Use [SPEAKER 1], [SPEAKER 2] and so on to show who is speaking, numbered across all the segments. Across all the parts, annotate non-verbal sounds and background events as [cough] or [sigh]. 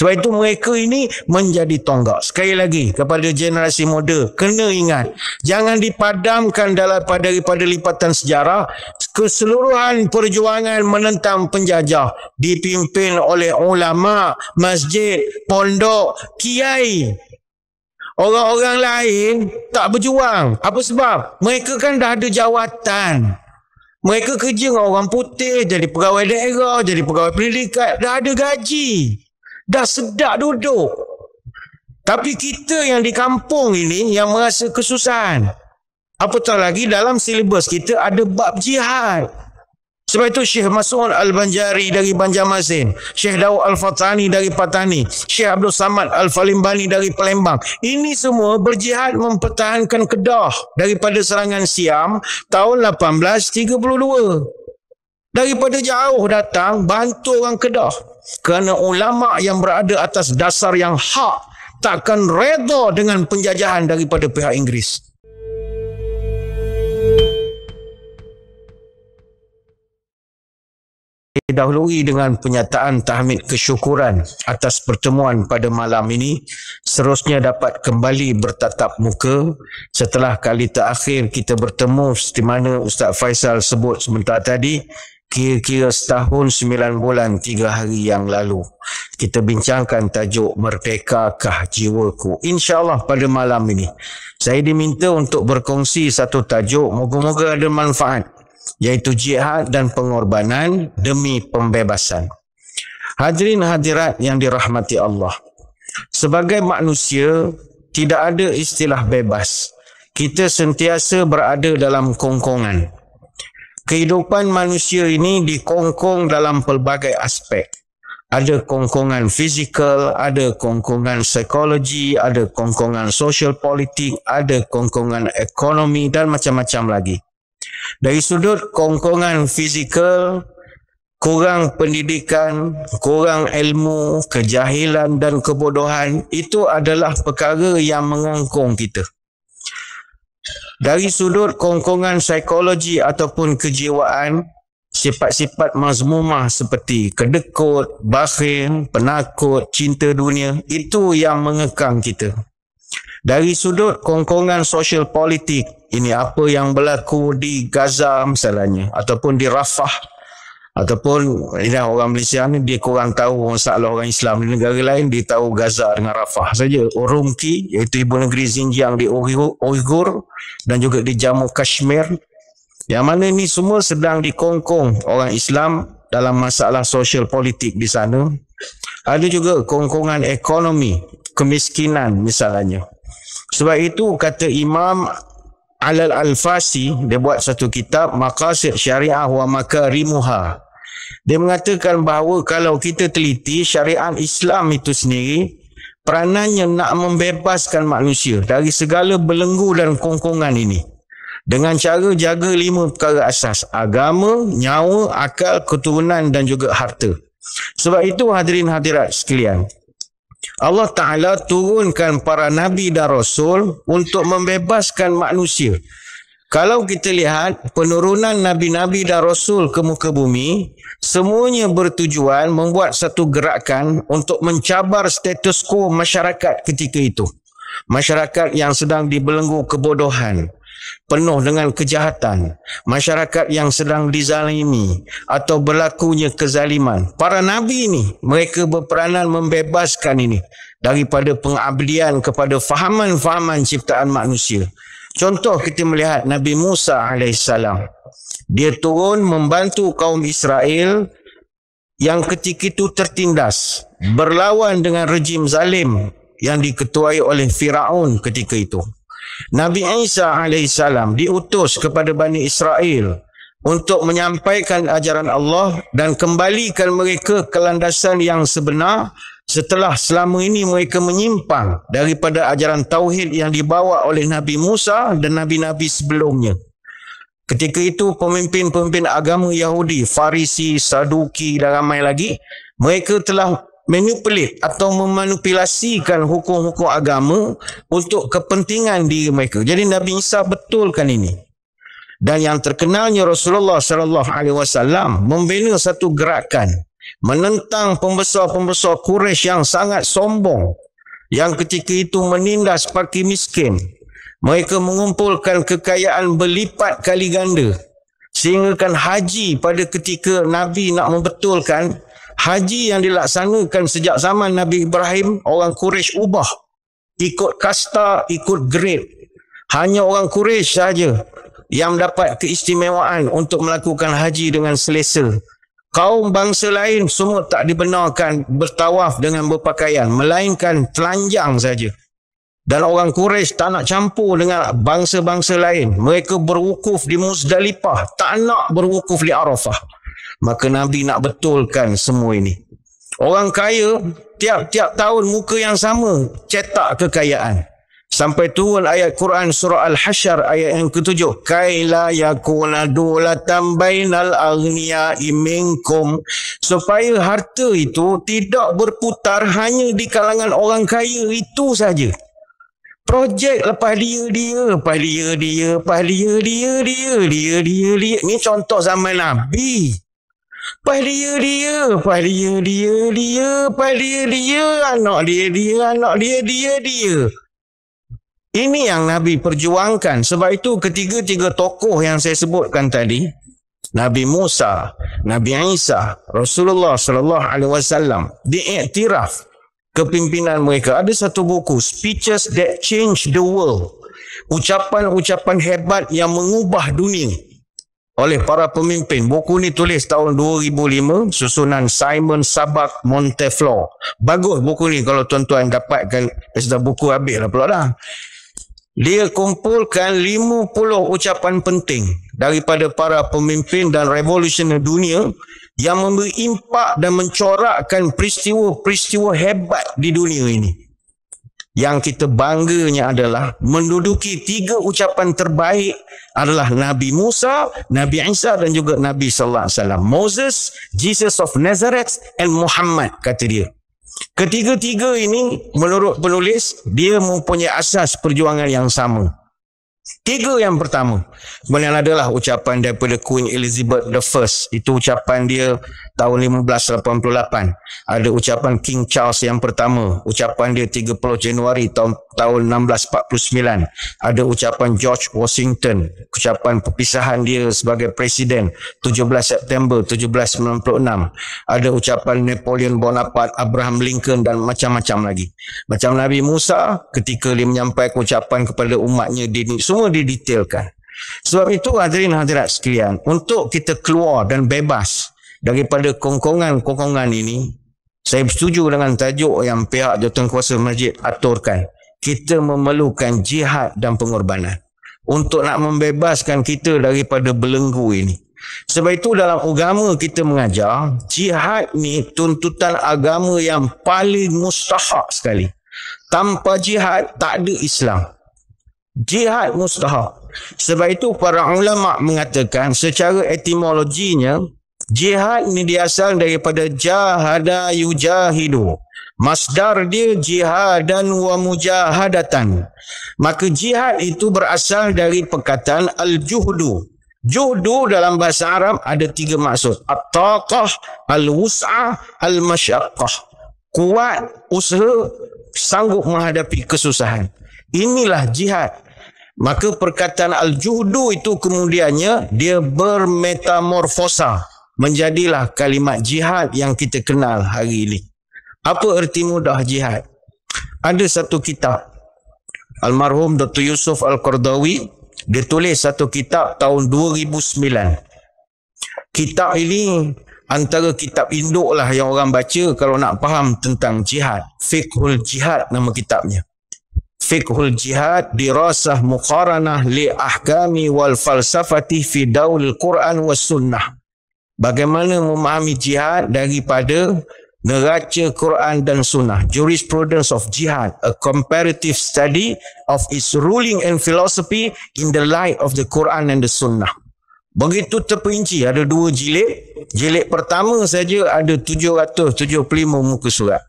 [SPEAKER 1] Sebab itu mereka ini menjadi tonggak. Sekali lagi kepada generasi muda, kena ingat. Jangan dipadamkan dalam daripada lipatan sejarah. Keseluruhan perjuangan menentang penjajah dipimpin oleh ulama, masjid, pondok, kiai. Orang-orang lain tak berjuang. Apa sebab? Mereka kan dah ada jawatan. Mereka kerja dengan orang putih, jadi pegawai daerah, jadi pegawai pendidikan, dah ada gaji dah sedap duduk. Tapi kita yang di kampung ini yang merasa kesusahan. Apatah lagi dalam silibus kita ada bab jihad. Sebab itu Syekh Mas'ud Al-Banjari dari Banjarmasin, Syekh Dawud Al-Fatani dari Patani, Syekh Abdul Samad Al-Falimbani dari Palembang. Ini semua berjihad mempertahankan Kedah daripada serangan Siam tahun 1832. Daripada jauh datang bantu orang Kedah. Kerana ulama yang berada atas dasar yang hak takkan redha dengan penjajahan daripada pihak Inggeris. Didahului dengan penyataan tahmid kesyukuran atas pertemuan pada malam ini, seterusnya dapat kembali bertatap muka setelah kali terakhir kita bertemu seperti mana Ustaz Faisal sebut sebentar tadi, kira-kira setahun sembilan bulan tiga hari yang lalu kita bincangkan tajuk Merdekakah Jiwaku insyaAllah pada malam ini saya diminta untuk berkongsi satu tajuk moga-moga ada manfaat iaitu jihad dan pengorbanan demi pembebasan hadirin hadirat yang dirahmati Allah sebagai manusia tidak ada istilah bebas kita sentiasa berada dalam kongkongan kehidupan manusia ini dikongkong dalam pelbagai aspek. Ada kongkongan fizikal, ada kongkongan psikologi, ada kongkongan sosial politik, ada kongkongan ekonomi dan macam-macam lagi. Dari sudut kongkongan fizikal, kurang pendidikan, kurang ilmu, kejahilan dan kebodohan itu adalah perkara yang mengongkong kita. Dari sudut kongkongan psikologi ataupun kejiwaan, sifat-sifat mazmumah seperti kedekut, bakhil, penakut, cinta dunia itu yang mengekang kita. Dari sudut kongkongan sosial politik, ini apa yang berlaku di Gaza misalnya ataupun di Rafah Ataupun ya, orang Malaysia ni dia kurang tahu masalah orang Islam di negara lain, dia tahu Gaza dengan Rafah saja. Urumqi iaitu ibu negeri Xinjiang di Uyghur dan juga di Jammu Kashmir. Yang mana ni semua sedang dikongkong orang Islam dalam masalah sosial politik di sana. Ada juga kongkongan ekonomi, kemiskinan misalnya. Sebab itu kata Imam Alal Al-Fasi dia buat satu kitab Maqasid Syariah wa Makarimuha. Dia mengatakan bahawa kalau kita teliti syariat Islam itu sendiri peranannya nak membebaskan manusia dari segala belenggu dan kongkongan ini dengan cara jaga lima perkara asas agama, nyawa, akal, keturunan dan juga harta. Sebab itu hadirin hadirat sekalian, Allah Ta'ala turunkan para Nabi dan Rasul untuk membebaskan manusia. Kalau kita lihat penurunan Nabi-Nabi dan Rasul ke muka bumi, semuanya bertujuan membuat satu gerakan untuk mencabar status quo masyarakat ketika itu. Masyarakat yang sedang dibelenggu kebodohan, penuh dengan kejahatan, masyarakat yang sedang dizalimi atau berlakunya kezaliman. Para nabi ini mereka berperanan membebaskan ini daripada pengabdian kepada fahaman-fahaman ciptaan manusia. Contoh kita melihat Nabi Musa AS. Dia turun membantu kaum Israel yang ketika itu tertindas berlawan dengan rejim zalim yang diketuai oleh Firaun ketika itu. Nabi Isa AS diutus kepada Bani Israel untuk menyampaikan ajaran Allah dan kembalikan mereka ke landasan yang sebenar setelah selama ini mereka menyimpang daripada ajaran Tauhid yang dibawa oleh Nabi Musa dan Nabi-Nabi sebelumnya. Ketika itu, pemimpin-pemimpin agama Yahudi, Farisi, Saduki dan ramai lagi, mereka telah manipulate atau memanipulasikan hukum-hukum agama untuk kepentingan diri mereka. Jadi Nabi Isa betulkan ini. Dan yang terkenalnya Rasulullah sallallahu alaihi wasallam membina satu gerakan menentang pembesar-pembesar Quraisy yang sangat sombong yang ketika itu menindas fakir miskin. Mereka mengumpulkan kekayaan berlipat kali ganda sehinggakan haji pada ketika Nabi nak membetulkan haji yang dilaksanakan sejak zaman Nabi Ibrahim, orang Quraisy ubah. Ikut kasta, ikut grade. Hanya orang Quraisy saja yang dapat keistimewaan untuk melakukan haji dengan selesa. Kaum bangsa lain semua tak dibenarkan bertawaf dengan berpakaian, melainkan telanjang saja. Dan orang Quraisy tak nak campur dengan bangsa-bangsa lain. Mereka berwukuf di Muzdalipah, tak nak berwukuf di Arafah. Maka Nabi nak betulkan semua ini. Orang kaya tiap-tiap tahun muka yang sama cetak kekayaan. Sampai turun ayat Quran surah Al-Hashar ayat yang ketujuh. Kaila yakuna dulatan bainal agniya iminkum. Supaya harta itu tidak berputar hanya di kalangan orang kaya itu saja. Projek lepas dia, dia, lepas dia, dia, lepas dia, dia, dia, dia, dia, dia. Ini contoh zaman Nabi. Pas dia, dia. Pas dia, dia, dia. Pas dia, dia. Anak dia, dia. Anak dia, dia, dia. Ini yang Nabi perjuangkan. Sebab itu ketiga-tiga tokoh yang saya sebutkan tadi, Nabi Musa, Nabi Isa, Rasulullah sallallahu alaihi wasallam diiktiraf kepimpinan mereka. Ada satu buku, Speeches That Change the World. Ucapan-ucapan hebat yang mengubah dunia oleh para pemimpin. Buku ni tulis tahun 2005, susunan Simon Sabak Monteflo Bagus buku ni kalau tuan-tuan dapatkan, eh, sudah buku habis lah pula dah. Dia kumpulkan 50 ucapan penting daripada para pemimpin dan revolusioner dunia yang memberi impak dan mencorakkan peristiwa-peristiwa hebat di dunia ini yang kita bangganya adalah menduduki tiga ucapan terbaik adalah Nabi Musa, Nabi Isa dan juga Nabi sallallahu alaihi wasallam. Moses, Jesus of Nazareth and Muhammad kata dia. Ketiga-tiga ini menurut penulis dia mempunyai asas perjuangan yang sama. Tiga yang pertama. Kemudian adalah ucapan daripada Queen Elizabeth the First. Itu ucapan dia tahun 1588. Ada ucapan King Charles yang pertama. Ucapan dia 30 Januari tahun tahun 1649 ada ucapan George Washington ucapan perpisahan dia sebagai presiden 17 September 1796 ada ucapan Napoleon Bonaparte Abraham Lincoln dan macam-macam lagi macam Nabi Musa ketika dia menyampaikan ucapan kepada umatnya dia, semua dia detailkan sebab itu hadirin hadirat sekalian untuk kita keluar dan bebas daripada kongkongan-kongkongan ini saya setuju dengan tajuk yang pihak jawatankuasa masjid aturkan kita memerlukan jihad dan pengorbanan untuk nak membebaskan kita daripada belenggu ini. Sebab itu dalam agama kita mengajar, jihad ni tuntutan agama yang paling mustahak sekali. Tanpa jihad, tak ada Islam. Jihad mustahak. Sebab itu para ulama mengatakan secara etimologinya, jihad ni diasal daripada jahada yujahidu. Masdar dia jihad dan wa mujahadatan. Maka jihad itu berasal dari perkataan al-juhdu. Juhdu dalam bahasa Arab ada tiga maksud. At-taqah, al-wus'ah, al-masyakah. Kuat, usaha, sanggup menghadapi kesusahan. Inilah jihad. Maka perkataan al-juhdu itu kemudiannya dia bermetamorfosa. Menjadilah kalimat jihad yang kita kenal hari ini. Apa erti mudah jihad? Ada satu kitab Almarhum Dr. Yusuf Al-Qardawi Dia tulis satu kitab tahun 2009 Kitab ini antara kitab induk lah yang orang baca Kalau nak faham tentang jihad Fiqhul Jihad nama kitabnya Fiqhul Jihad dirasah muqaranah li ahkami wal falsafati fi daulil Quran was sunnah Bagaimana memahami jihad daripada Neraca Quran dan Sunnah, Jurisprudence of Jihad, A Comparative Study of its Ruling and Philosophy in the Light of the Quran and the Sunnah. Begitu terperinci, ada dua jilid. Jilid pertama saja ada 775 muka surat.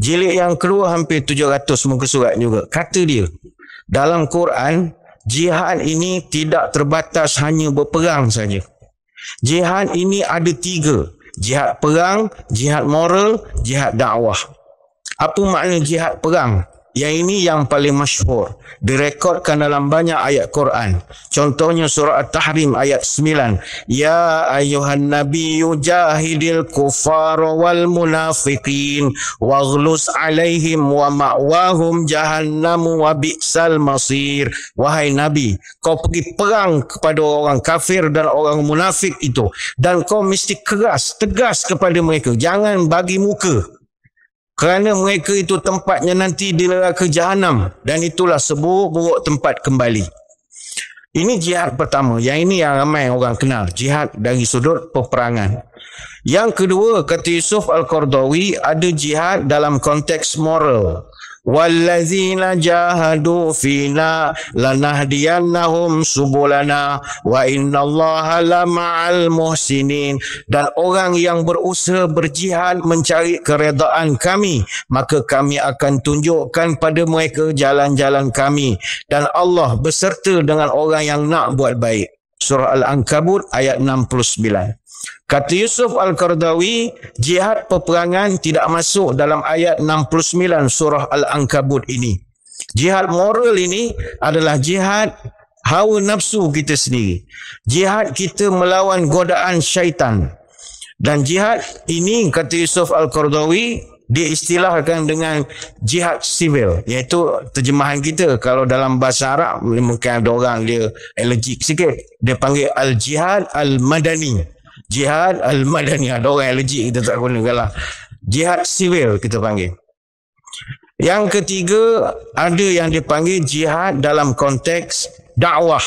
[SPEAKER 1] Jilid yang kedua hampir 700 muka surat juga. Kata dia, dalam Quran, jihad ini tidak terbatas hanya berperang saja. Jihad ini ada tiga jihad perang, jihad moral, jihad dakwah. Apa makna jihad perang? Yang ini yang paling masyhur direkodkan dalam banyak ayat Quran. Contohnya surah At-Tahrim ayat 9. Ya ayuhan nabiyyu jahidil kufar wal munafiqin waghlus alaihim wa ma'wahum jahannam wa bi'sal masir. Wahai nabi, kau pergi perang kepada orang kafir dan orang munafik itu dan kau mesti keras, tegas kepada mereka. Jangan bagi muka kerana mereka itu tempatnya nanti di neraka jahanam dan itulah seburuk-buruk tempat kembali ini jihad pertama yang ini yang ramai orang kenal jihad dari sudut peperangan yang kedua kata Yusuf Al-Qardawi ada jihad dalam konteks moral Wallazina jahadu fina lanahdiyannahum subulana wa innallaha la muhsinin dan orang yang berusaha berjihad mencari keredaan kami maka kami akan tunjukkan pada mereka jalan-jalan kami dan Allah beserta dengan orang yang nak buat baik surah al-ankabut ayat 69 Kata Yusuf Al-Qardawi, jihad peperangan tidak masuk dalam ayat 69 surah Al-Ankabut ini. Jihad moral ini adalah jihad hawa nafsu kita sendiri. Jihad kita melawan godaan syaitan. Dan jihad ini kata Yusuf Al-Qardawi diistilahkan dengan jihad sivil iaitu terjemahan kita kalau dalam bahasa Arab mungkin ada orang dia allergic sikit dia panggil al-jihad al-madani jihad al-madaniyah [laughs] ada orang allergic kita tak gunakan lah jihad sivil kita panggil yang ketiga ada yang dipanggil jihad dalam konteks dakwah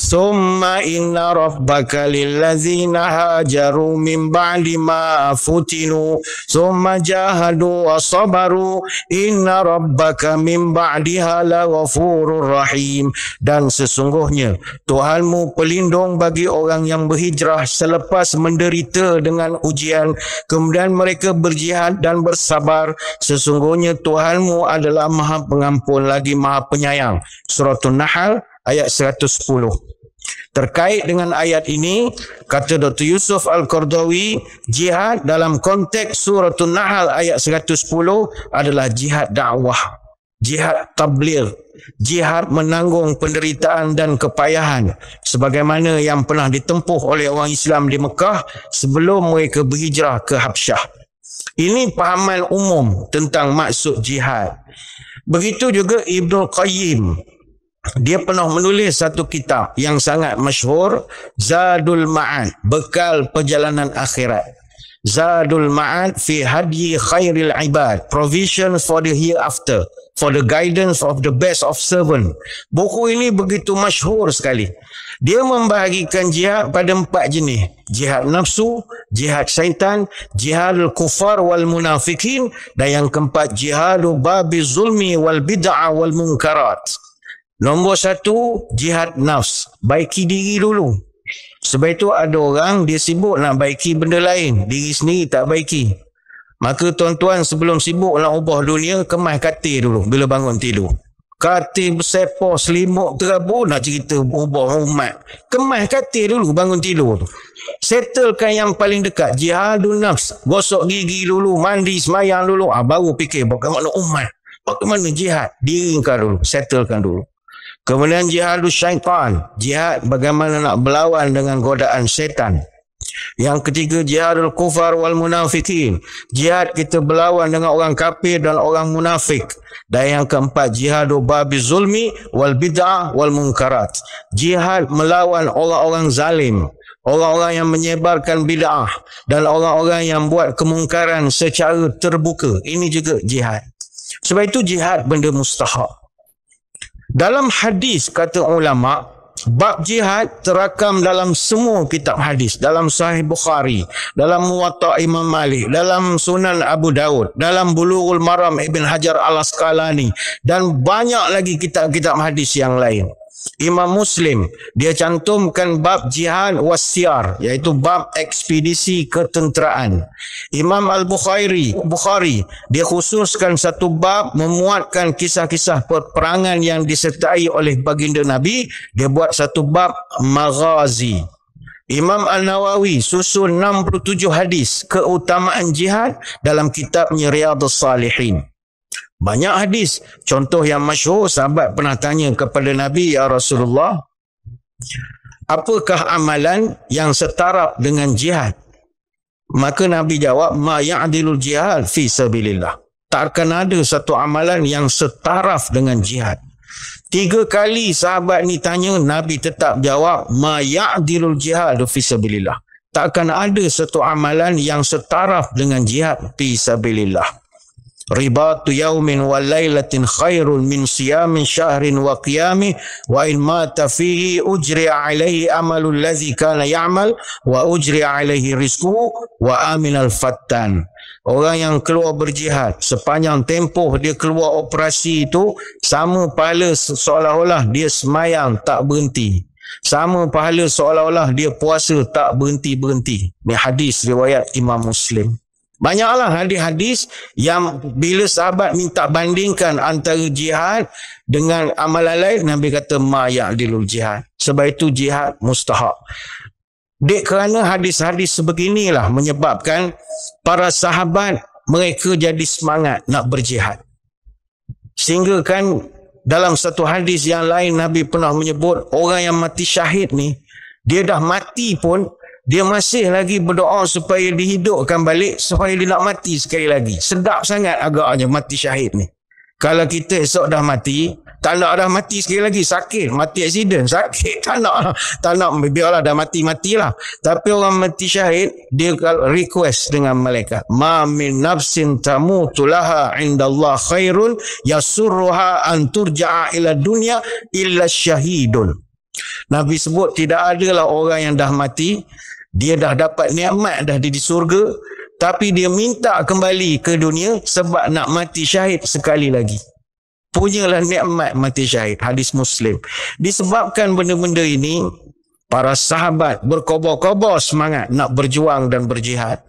[SPEAKER 1] ثم إن ربك للذين هاجروا من بعد ما فتنوا ثم جاهدوا وصبروا إن ربك من بعدها لغفور رحيم dan sesungguhnya Tuhanmu pelindung bagi orang yang berhijrah selepas menderita dengan ujian kemudian mereka berjihad dan bersabar sesungguhnya Tuhanmu adalah maha pengampun lagi maha penyayang Surah An-Nahl ayat 110. Terkait dengan ayat ini, kata Dr. Yusuf Al-Qardawi, jihad dalam konteks surah Nahl ayat 110 adalah jihad dakwah, jihad tablir, jihad menanggung penderitaan dan kepayahan sebagaimana yang pernah ditempuh oleh orang Islam di Mekah sebelum mereka berhijrah ke Habsyah. Ini pahaman umum tentang maksud jihad. Begitu juga Ibn Qayyim dia pernah menulis satu kitab yang sangat masyhur Zadul Ma'ad bekal perjalanan akhirat Zadul Ma'ad fi hadyi khairil ibad provision for the hereafter for the guidance of the best of servant buku ini begitu masyhur sekali dia membahagikan jihad pada empat jenis jihad nafsu jihad syaitan jihad kufar wal munafikin dan yang keempat jihad babi zulmi wal bid'ah wal munkarat Nombor satu, jihad nafs. Baiki diri dulu. Sebab itu ada orang dia sibuk nak baiki benda lain. Diri sendiri tak baiki. Maka tuan-tuan sebelum sibuk nak ubah dunia, kemas katil dulu bila bangun tidur. Katil bersepa, selimut, terabu nak cerita ubah umat. Kemas katil dulu bangun tidur tu. Settlekan yang paling dekat. Jihadun nafs. Gosok gigi dulu, mandi, semayang dulu. Ah, baru fikir bagaimana umat. Bagaimana jihad? Diri dulu. Settlekan dulu. Kemudian jihad syaitan. Jihad bagaimana nak berlawan dengan godaan setan. Yang ketiga jihadul kufar wal munafikin. Jihad kita berlawan dengan orang kafir dan orang munafik. Dan yang keempat jihadu babi zulmi wal bid'ah wal munkarat. Jihad melawan orang-orang zalim. Orang-orang yang menyebarkan bid'ah dan orang-orang yang buat kemungkaran secara terbuka. Ini juga jihad. Sebab itu jihad benda mustahak. Dalam hadis kata ulama Bab jihad terakam dalam semua kitab hadis Dalam sahih Bukhari Dalam muwatta Imam Malik Dalam sunan Abu Dawud, Dalam bulughul maram Ibn Hajar al-Asqalani Dan banyak lagi kitab-kitab hadis yang lain Imam Muslim dia cantumkan bab jihad wasiar yaitu bab ekspedisi ketenteraan. Imam Al-Bukhari Bukhari dia khususkan satu bab memuatkan kisah-kisah peperangan yang disertai oleh baginda Nabi, dia buat satu bab maghazi. Imam Al-Nawawi susun 67 hadis keutamaan jihad dalam kitabnya Riyadus Salihin. Banyak hadis. Contoh yang masyhur sahabat pernah tanya kepada Nabi ya Rasulullah, apakah amalan yang setara dengan jihad? Maka Nabi jawab, ma ya'dilul jihad fi sabilillah. Tak akan ada satu amalan yang setara dengan jihad. Tiga kali sahabat ni tanya, Nabi tetap jawab, ma ya'dilul jihad fi sabilillah. Tak akan ada satu amalan yang setara dengan jihad fi sabilillah ribatu yaumin wal lailatin khairun min siyamin syahrin wa qiyami wa in mata fihi ujri alaihi amalul ladzi kana ya'mal wa ujri alaihi rizquhu wa amin al fattan orang yang keluar berjihad sepanjang tempoh dia keluar operasi itu sama pahala seolah-olah dia semayang tak berhenti sama pahala seolah-olah dia puasa tak berhenti-berhenti ni hadis riwayat Imam Muslim Banyaklah hadis-hadis yang bila sahabat minta bandingkan antara jihad dengan amalan lain, Nabi kata mayak dilul jihad. Sebab itu jihad mustahak. Dek kerana hadis-hadis sebeginilah menyebabkan para sahabat mereka jadi semangat nak berjihad. Sehingga kan dalam satu hadis yang lain Nabi pernah menyebut orang yang mati syahid ni dia dah mati pun dia masih lagi berdoa supaya dihidupkan balik supaya dia nak mati sekali lagi. Sedap sangat agaknya mati syahid ni. Kalau kita esok dah mati, tak nak dah mati sekali lagi. Sakit. Mati aksiden. Sakit. [laughs] Tak nak. Tak nak. Biarlah dah mati. Matilah. Tapi orang mati syahid, dia request dengan malaikat. Ma min nafsin tamu tulaha inda Allah khairun yasurruha anturja'a ila dunya illa syahidun. Nabi sebut tidak adalah orang yang dah mati dia dah dapat nikmat dah dia di surga tapi dia minta kembali ke dunia sebab nak mati syahid sekali lagi punyalah nikmat mati syahid hadis muslim disebabkan benda-benda ini para sahabat berkobar-kobar semangat nak berjuang dan berjihad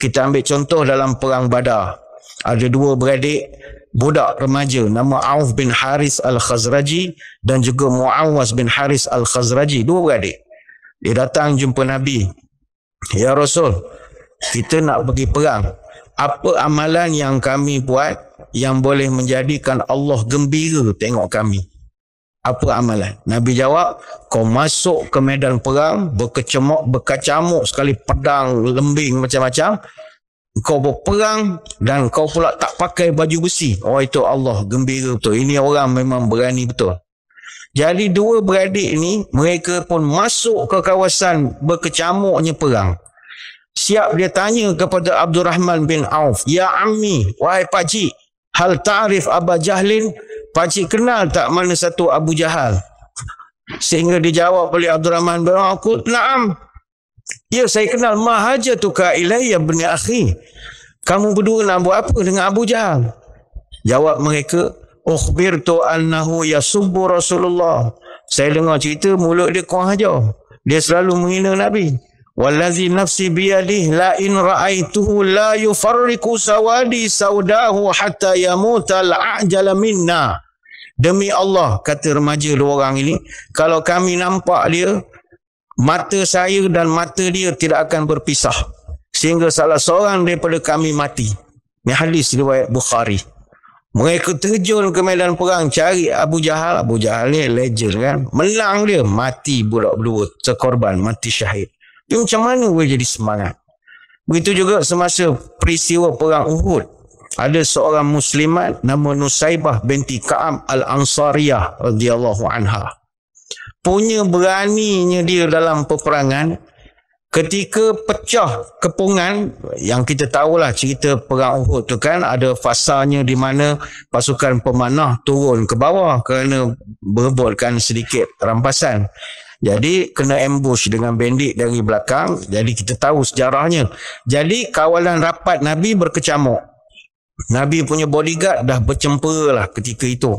[SPEAKER 1] kita ambil contoh dalam perang badar ada dua beradik budak remaja nama Auf bin Haris al-Khazraji dan juga Muawaz bin Haris al-Khazraji dua beradik dia datang jumpa Nabi. Ya Rasul, kita nak pergi perang. Apa amalan yang kami buat yang boleh menjadikan Allah gembira tengok kami? Apa amalan? Nabi jawab, kau masuk ke medan perang, berkecamuk, berkacamuk sekali pedang, lembing macam-macam. Kau berperang dan kau pula tak pakai baju besi. Oh itu Allah gembira betul. Ini orang memang berani betul. Jadi dua beradik ni mereka pun masuk ke kawasan berkecamuknya perang. Siap dia tanya kepada Abdul Rahman bin Auf, "Ya ammi, wahai pakcik, hal ta'rif Abu Jahlin? Pakcik kenal tak mana satu Abu Jahal?" Sehingga dijawab oleh Abdul Rahman bin Auf, "Na'am. Ya, saya kenal Mahaja tuka ilayya bin akhi. Kamu berdua nak buat apa dengan Abu Jahal?" Jawab mereka, Ukhbirtu annahu yasubbu Rasulullah. Saya dengar cerita mulut dia kurang ajar. Dia selalu menghina Nabi. Wallazi nafsi biyadih la in ra'aituhu la yufarriku sawadi saudahu hatta yamuta al-ajala minna. Demi Allah kata remaja dua orang ini kalau kami nampak dia mata saya dan mata dia tidak akan berpisah sehingga salah seorang daripada kami mati. Ini hadis riwayat Bukhari. Mereka terjun ke medan perang cari Abu Jahal. Abu Jahal ni legend kan. Menang dia mati budak berdua. Terkorban mati syahid. Dia macam mana boleh jadi semangat? Begitu juga semasa peristiwa perang Uhud. Ada seorang muslimat nama Nusaibah binti Ka'am Al-Ansariyah radhiyallahu anha. Punya beraninya dia dalam peperangan, Ketika pecah kepungan yang kita tahulah cerita perang Uhud tu kan ada fasanya di mana pasukan pemanah turun ke bawah kerana berebutkan sedikit rampasan. Jadi kena ambush dengan bandit dari belakang. Jadi kita tahu sejarahnya. Jadi kawalan rapat Nabi berkecamuk. Nabi punya bodyguard dah bercempera lah ketika itu.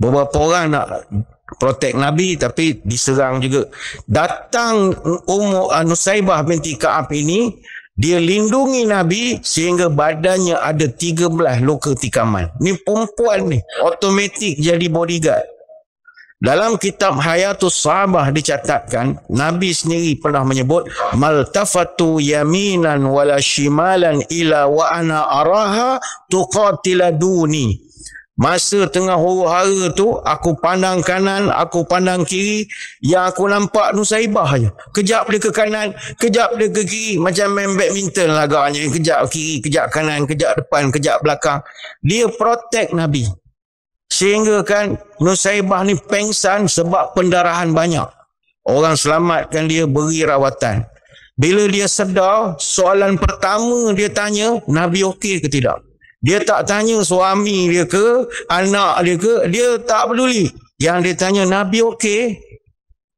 [SPEAKER 1] Beberapa orang nak Protek Nabi tapi diserang juga. Datang umur Nusaibah binti Ka'ab ini dia lindungi Nabi sehingga badannya ada 13 luka tikaman. Ni perempuan ni otomatik jadi bodyguard. Dalam kitab Hayatul Sabah dicatatkan Nabi sendiri pernah menyebut maltafatu yaminan wala shimalan ila wa ana araha tuqatiladuni. Masa tengah huru-hara tu, aku pandang kanan, aku pandang kiri, yang aku nampak Nusaibah je. Kejap dia ke kanan, kejap dia ke kiri, macam main badminton lah agaknya. Kejap kiri, kejap kanan, kejap depan, kejap belakang. Dia protect Nabi. Sehingga kan Nusaibah ni pengsan sebab pendarahan banyak. Orang selamatkan dia beri rawatan. Bila dia sedar, soalan pertama dia tanya, Nabi okey ke tidak? Dia tak tanya suami dia ke, anak dia ke, dia tak peduli. Yang dia tanya Nabi okey.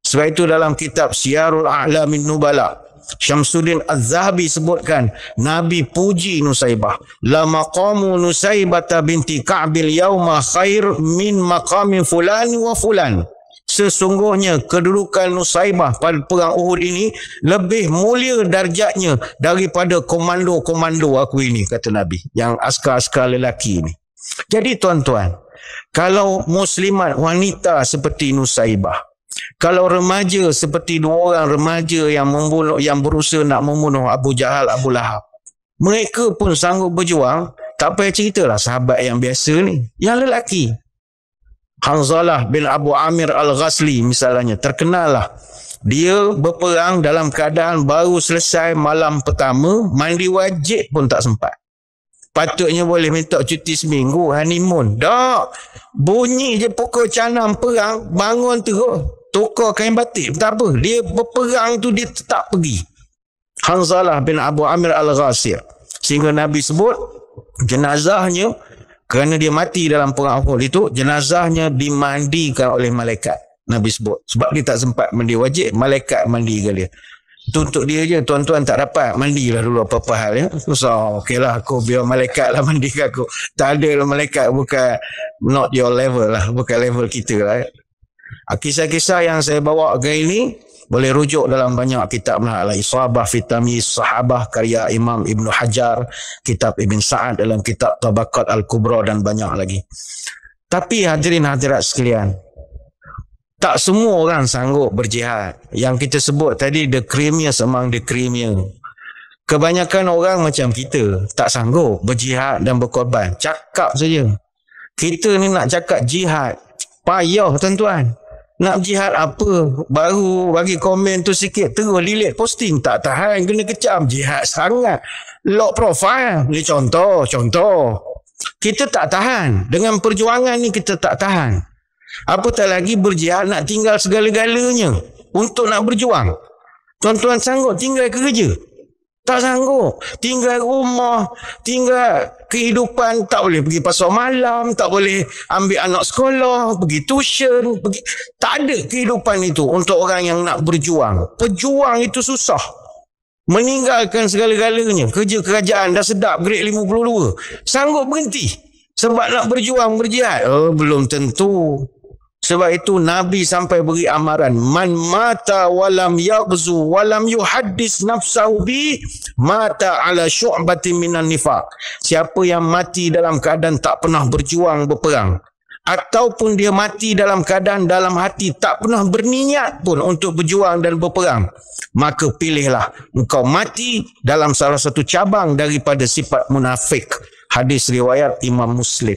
[SPEAKER 1] Sebab itu dalam kitab Siarul A'lamin Nubala, Syamsuddin Az-Zahabi sebutkan Nabi puji Nusaibah La maqamu Nusaibata binti Ka'bil yauma khair min maqami fulan wa fulan sesungguhnya kedudukan Nusaibah pada perang Uhud ini lebih mulia darjatnya daripada komando-komando aku ini kata Nabi yang askar-askar lelaki ini. Jadi tuan-tuan, kalau muslimat wanita seperti Nusaibah kalau remaja seperti dua orang remaja yang membunuh yang berusaha nak membunuh Abu Jahal Abu Lahab mereka pun sanggup berjuang tak payah ceritalah sahabat yang biasa ni yang lelaki Hanzalah bin Abu Amir Al-Ghazli misalnya terkenal lah. Dia berperang dalam keadaan baru selesai malam pertama, mandi wajib pun tak sempat. Patutnya boleh minta cuti seminggu, honeymoon. Tak. Bunyi je pokok canang perang, bangun tu terus. Tukar kain batik. Tak apa. Dia berperang tu, dia tetap pergi. Hanzalah bin Abu Amir al Ghazli Sehingga Nabi sebut, jenazahnya kerana dia mati dalam perang Uhud itu jenazahnya dimandikan oleh malaikat Nabi sebut sebab dia tak sempat mandi wajib malaikat mandikan dia itu untuk dia je tuan-tuan tak dapat mandilah dulu apa-apa hal ya susah okeylah aku biar malaikat lah [laughs] mandikan aku tak ada lah malaikat bukan not your level lah bukan level kita lah ya. kisah-kisah yang saya bawa ke ini boleh rujuk dalam banyak kitab lah Al-Isabah Fitami Sahabah karya Imam Ibn Hajar kitab Ibn Sa'ad dalam kitab Tabakat Al-Kubra dan banyak lagi tapi hadirin hadirat sekalian tak semua orang sanggup berjihad yang kita sebut tadi the creamiest among the creamier kebanyakan orang macam kita tak sanggup berjihad dan berkorban cakap saja kita ni nak cakap jihad payah tuan-tuan nak jihad apa baru bagi komen tu sikit terus lilit posting tak tahan kena kecam jihad sangat lock profile ni contoh contoh kita tak tahan dengan perjuangan ni kita tak tahan apa tak lagi berjihad nak tinggal segala-galanya untuk nak berjuang tuan-tuan sanggup tinggal kerja tak sanggup. Tinggal rumah, tinggal kehidupan, tak boleh pergi pasar malam, tak boleh ambil anak sekolah, pergi tuition. Pergi. Tak ada kehidupan itu untuk orang yang nak berjuang. Pejuang itu susah. Meninggalkan segala-galanya. Kerja kerajaan dah sedap, grade 52. Sanggup berhenti. Sebab nak berjuang, berjihad. Oh, belum tentu. Sebab itu Nabi sampai beri amaran man mata walam yaghzu walam yuhaddis nafsahu bi mata ala syu'batin minan nifaq. Siapa yang mati dalam keadaan tak pernah berjuang berperang ataupun dia mati dalam keadaan dalam hati tak pernah berniat pun untuk berjuang dan berperang maka pilihlah engkau mati dalam salah satu cabang daripada sifat munafik. Hadis riwayat Imam Muslim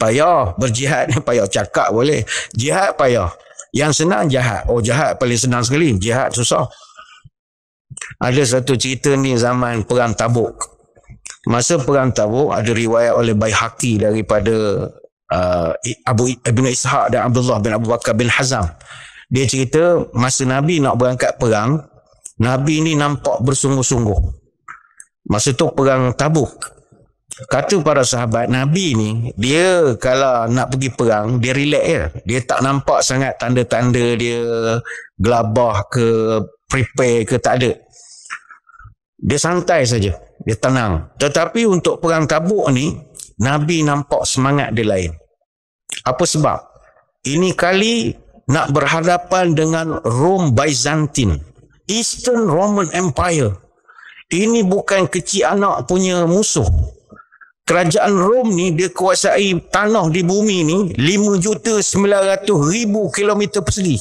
[SPEAKER 1] payah berjihad [laughs] payah cakap boleh jihad payah yang senang jahat oh jahat paling senang sekali jihad susah ada satu cerita ni zaman perang tabuk masa perang tabuk ada riwayat oleh Baihaqi daripada uh, Abu Ibn Ishaq dan Abdullah bin Abu Bakar bin Hazam dia cerita masa Nabi nak berangkat perang Nabi ni nampak bersungguh-sungguh masa tu perang tabuk Kata para sahabat Nabi ni Dia kalau nak pergi perang Dia relax ya Dia tak nampak sangat tanda-tanda dia Gelabah ke prepare ke tak ada Dia santai saja Dia tenang Tetapi untuk perang tabuk ni Nabi nampak semangat dia lain Apa sebab? Ini kali nak berhadapan dengan Rome Byzantine Eastern Roman Empire ini bukan kecil anak punya musuh kerajaan Rom ni dia kuasai tanah di bumi ni juta ribu kilometer persegi.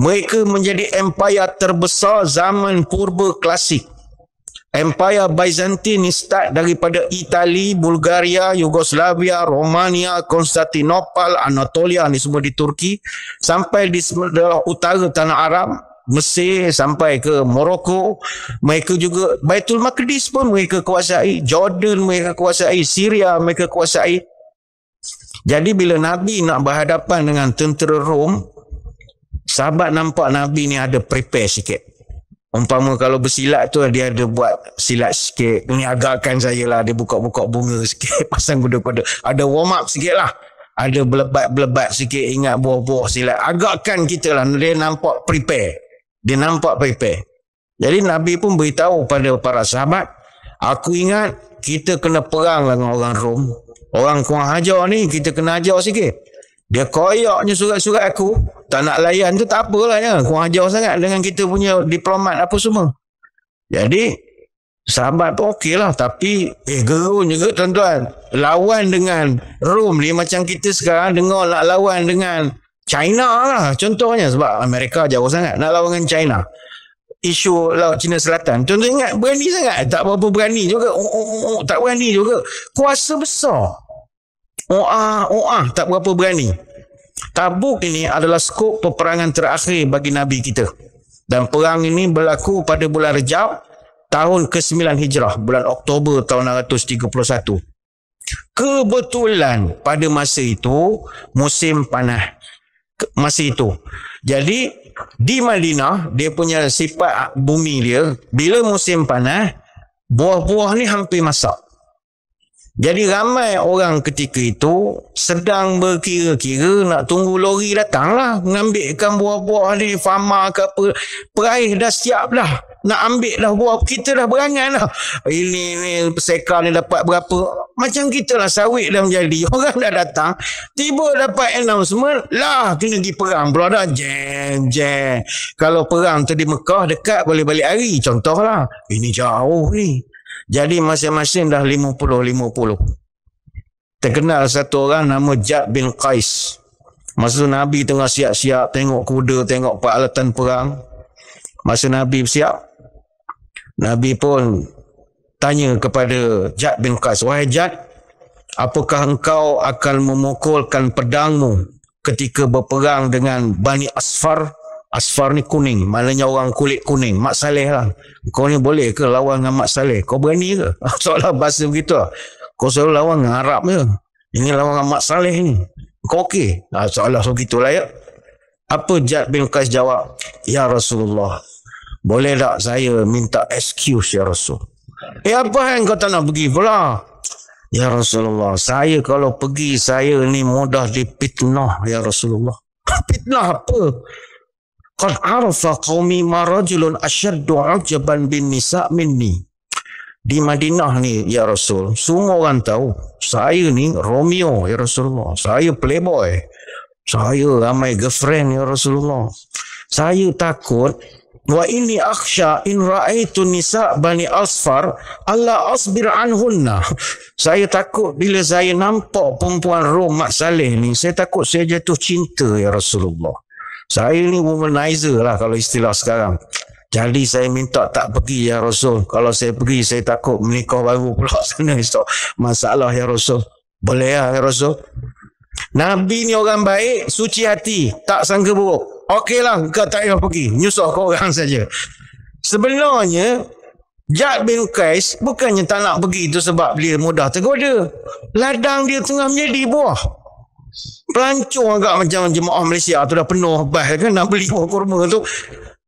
[SPEAKER 1] Mereka menjadi empayar terbesar zaman purba klasik. Empayar Byzantine ni start daripada Itali, Bulgaria, Yugoslavia, Romania, Konstantinopel, Anatolia ni semua di Turki sampai di sebelah utara tanah Arab Mesir sampai ke Morocco mereka juga Baitul Maqdis pun mereka kuasai Jordan mereka kuasai Syria mereka kuasai jadi bila Nabi nak berhadapan dengan tentera Rom sahabat nampak Nabi ni ada prepare sikit Umpama kalau bersilat tu dia ada buat silat sikit. Ini agakkan saya lah. Dia buka-buka bunga sikit. [laughs] Pasang kuda-kuda. Ada warm up sikit lah. Ada belebat-belebat sikit. Ingat buah-buah silat. Agakkan kita lah. Dia nampak prepare. Dia nampak prepare. Jadi Nabi pun beritahu pada para sahabat, aku ingat kita kena perang dengan orang Rom. Orang kurang hajar ni, kita kena hajar sikit. Dia koyaknya surat-surat aku, tak nak layan tu tak apalah ya. Kurang hajar sangat dengan kita punya diplomat apa semua. Jadi, sahabat tu okey lah. Tapi, eh gerun juga tuan-tuan. Lawan dengan Rom ni macam kita sekarang dengar nak lawan dengan China lah contohnya sebab Amerika jauh sangat nak lawan dengan China isu laut China Selatan contoh ingat berani sangat tak berapa berani juga oh, oh, oh, oh, tak berani juga kuasa besar oh ah oh ah tak berapa berani Tabuk ini adalah skop peperangan terakhir bagi Nabi kita dan perang ini berlaku pada bulan Rejab tahun ke-9 Hijrah bulan Oktober tahun 631 Kebetulan pada masa itu musim panas masa itu. Jadi di Madinah dia punya sifat bumi dia bila musim panas buah-buah ni hampir masak. Jadi ramai orang ketika itu sedang berkira-kira nak tunggu lori datanglah mengambilkan buah-buah ni farmer ke apa. Perais dah siaplah nak ambil lah buah kita dah berangan lah ini ni seka ni dapat berapa macam kita lah sawit dah menjadi [laughs] orang dah datang tiba dapat announcement lah kena pergi perang pula dah jeng jeng kalau perang tadi Mekah dekat boleh balik hari contoh lah ini jauh ni jadi masing-masing dah 50-50 terkenal satu orang nama Jad bin Qais masa tu Nabi tengah siap-siap tengok kuda tengok peralatan perang Masa Nabi siap, Nabi pun tanya kepada Jad bin Qais, "Wahai Jad, apakah engkau akan memukulkan pedangmu ketika berperang dengan Bani Asfar?" Asfar ni kuning, maknanya orang kulit kuning. Mak Saleh lah. Kau ni boleh ke lawan dengan Mak Saleh? Kau berani ke? Soalnya [laughs] bahasa begitu lah. Kau selalu lawan dengan Arab je. Ini lawan dengan Mak Saleh ni. Kau okey? Soalnya ha, so begitulah ya. Apa Jad bin Qais jawab? Ya Rasulullah, boleh tak saya minta excuse ya Rasul? Eh apa yang kau tak nak pergi pula? Ya Rasulullah, saya kalau pergi saya ni mudah dipitnah ya Rasulullah. Fitnah [laughs] apa? Qad arafa qaumi marajulun asyaddu ujaban bin nisa minni. Di Madinah ni ya Rasul, semua orang tahu saya ni Romeo ya Rasulullah. Saya playboy. Saya ramai girlfriend ya Rasulullah. Saya takut wa inni akhsha in ra'aitu nisa bani asfar alla asbir anhunna saya takut bila saya nampak perempuan Rom Mak Saleh ni saya takut saya jatuh cinta ya Rasulullah saya ni womanizer lah kalau istilah sekarang jadi saya minta tak pergi ya Rasul kalau saya pergi saya takut menikah baru pula [laughs] sana esok masalah ya Rasul boleh lah ya Rasul Nabi ni orang baik, suci hati, tak sangka buruk. Okey lah kau tak payah pergi. Nyusuh kau orang saja. Sebenarnya Jad bin Qais bukannya tak nak pergi itu sebab dia mudah tergoda. Ladang dia tengah menjadi buah. Pelancong agak macam jemaah Malaysia tu dah penuh bah kan nak beli buah kurma tu.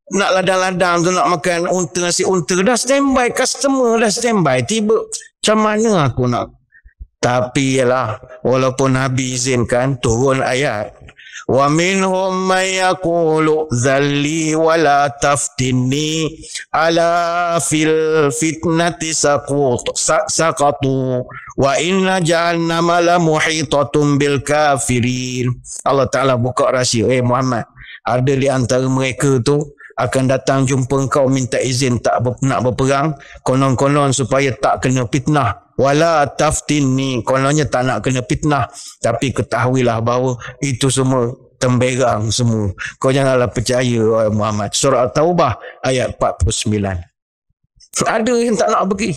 [SPEAKER 1] Nak ladang-ladang tu nak makan unta nasi unta. Dah standby customer dah standby. Tiba macam mana aku nak. Tapi ialah walaupun Nabi izinkan turun ayat. ومنهم من يقول ذلي ولا تفتني ألا في الفتنة سقوط سقطوا وإن جهنم لمحيطة بالكافرين الله تعالى بقى رسيه إيه محمد ada di antara mereka tu akan datang jumpa engkau minta izin tak ber, nak berperang konon-konon supaya tak kena fitnah wala taftin ni kononnya tak nak kena fitnah tapi ketahuilah bahawa itu semua temberang semua kau janganlah percaya oh Muhammad surah taubah ayat 49 ada yang tak nak pergi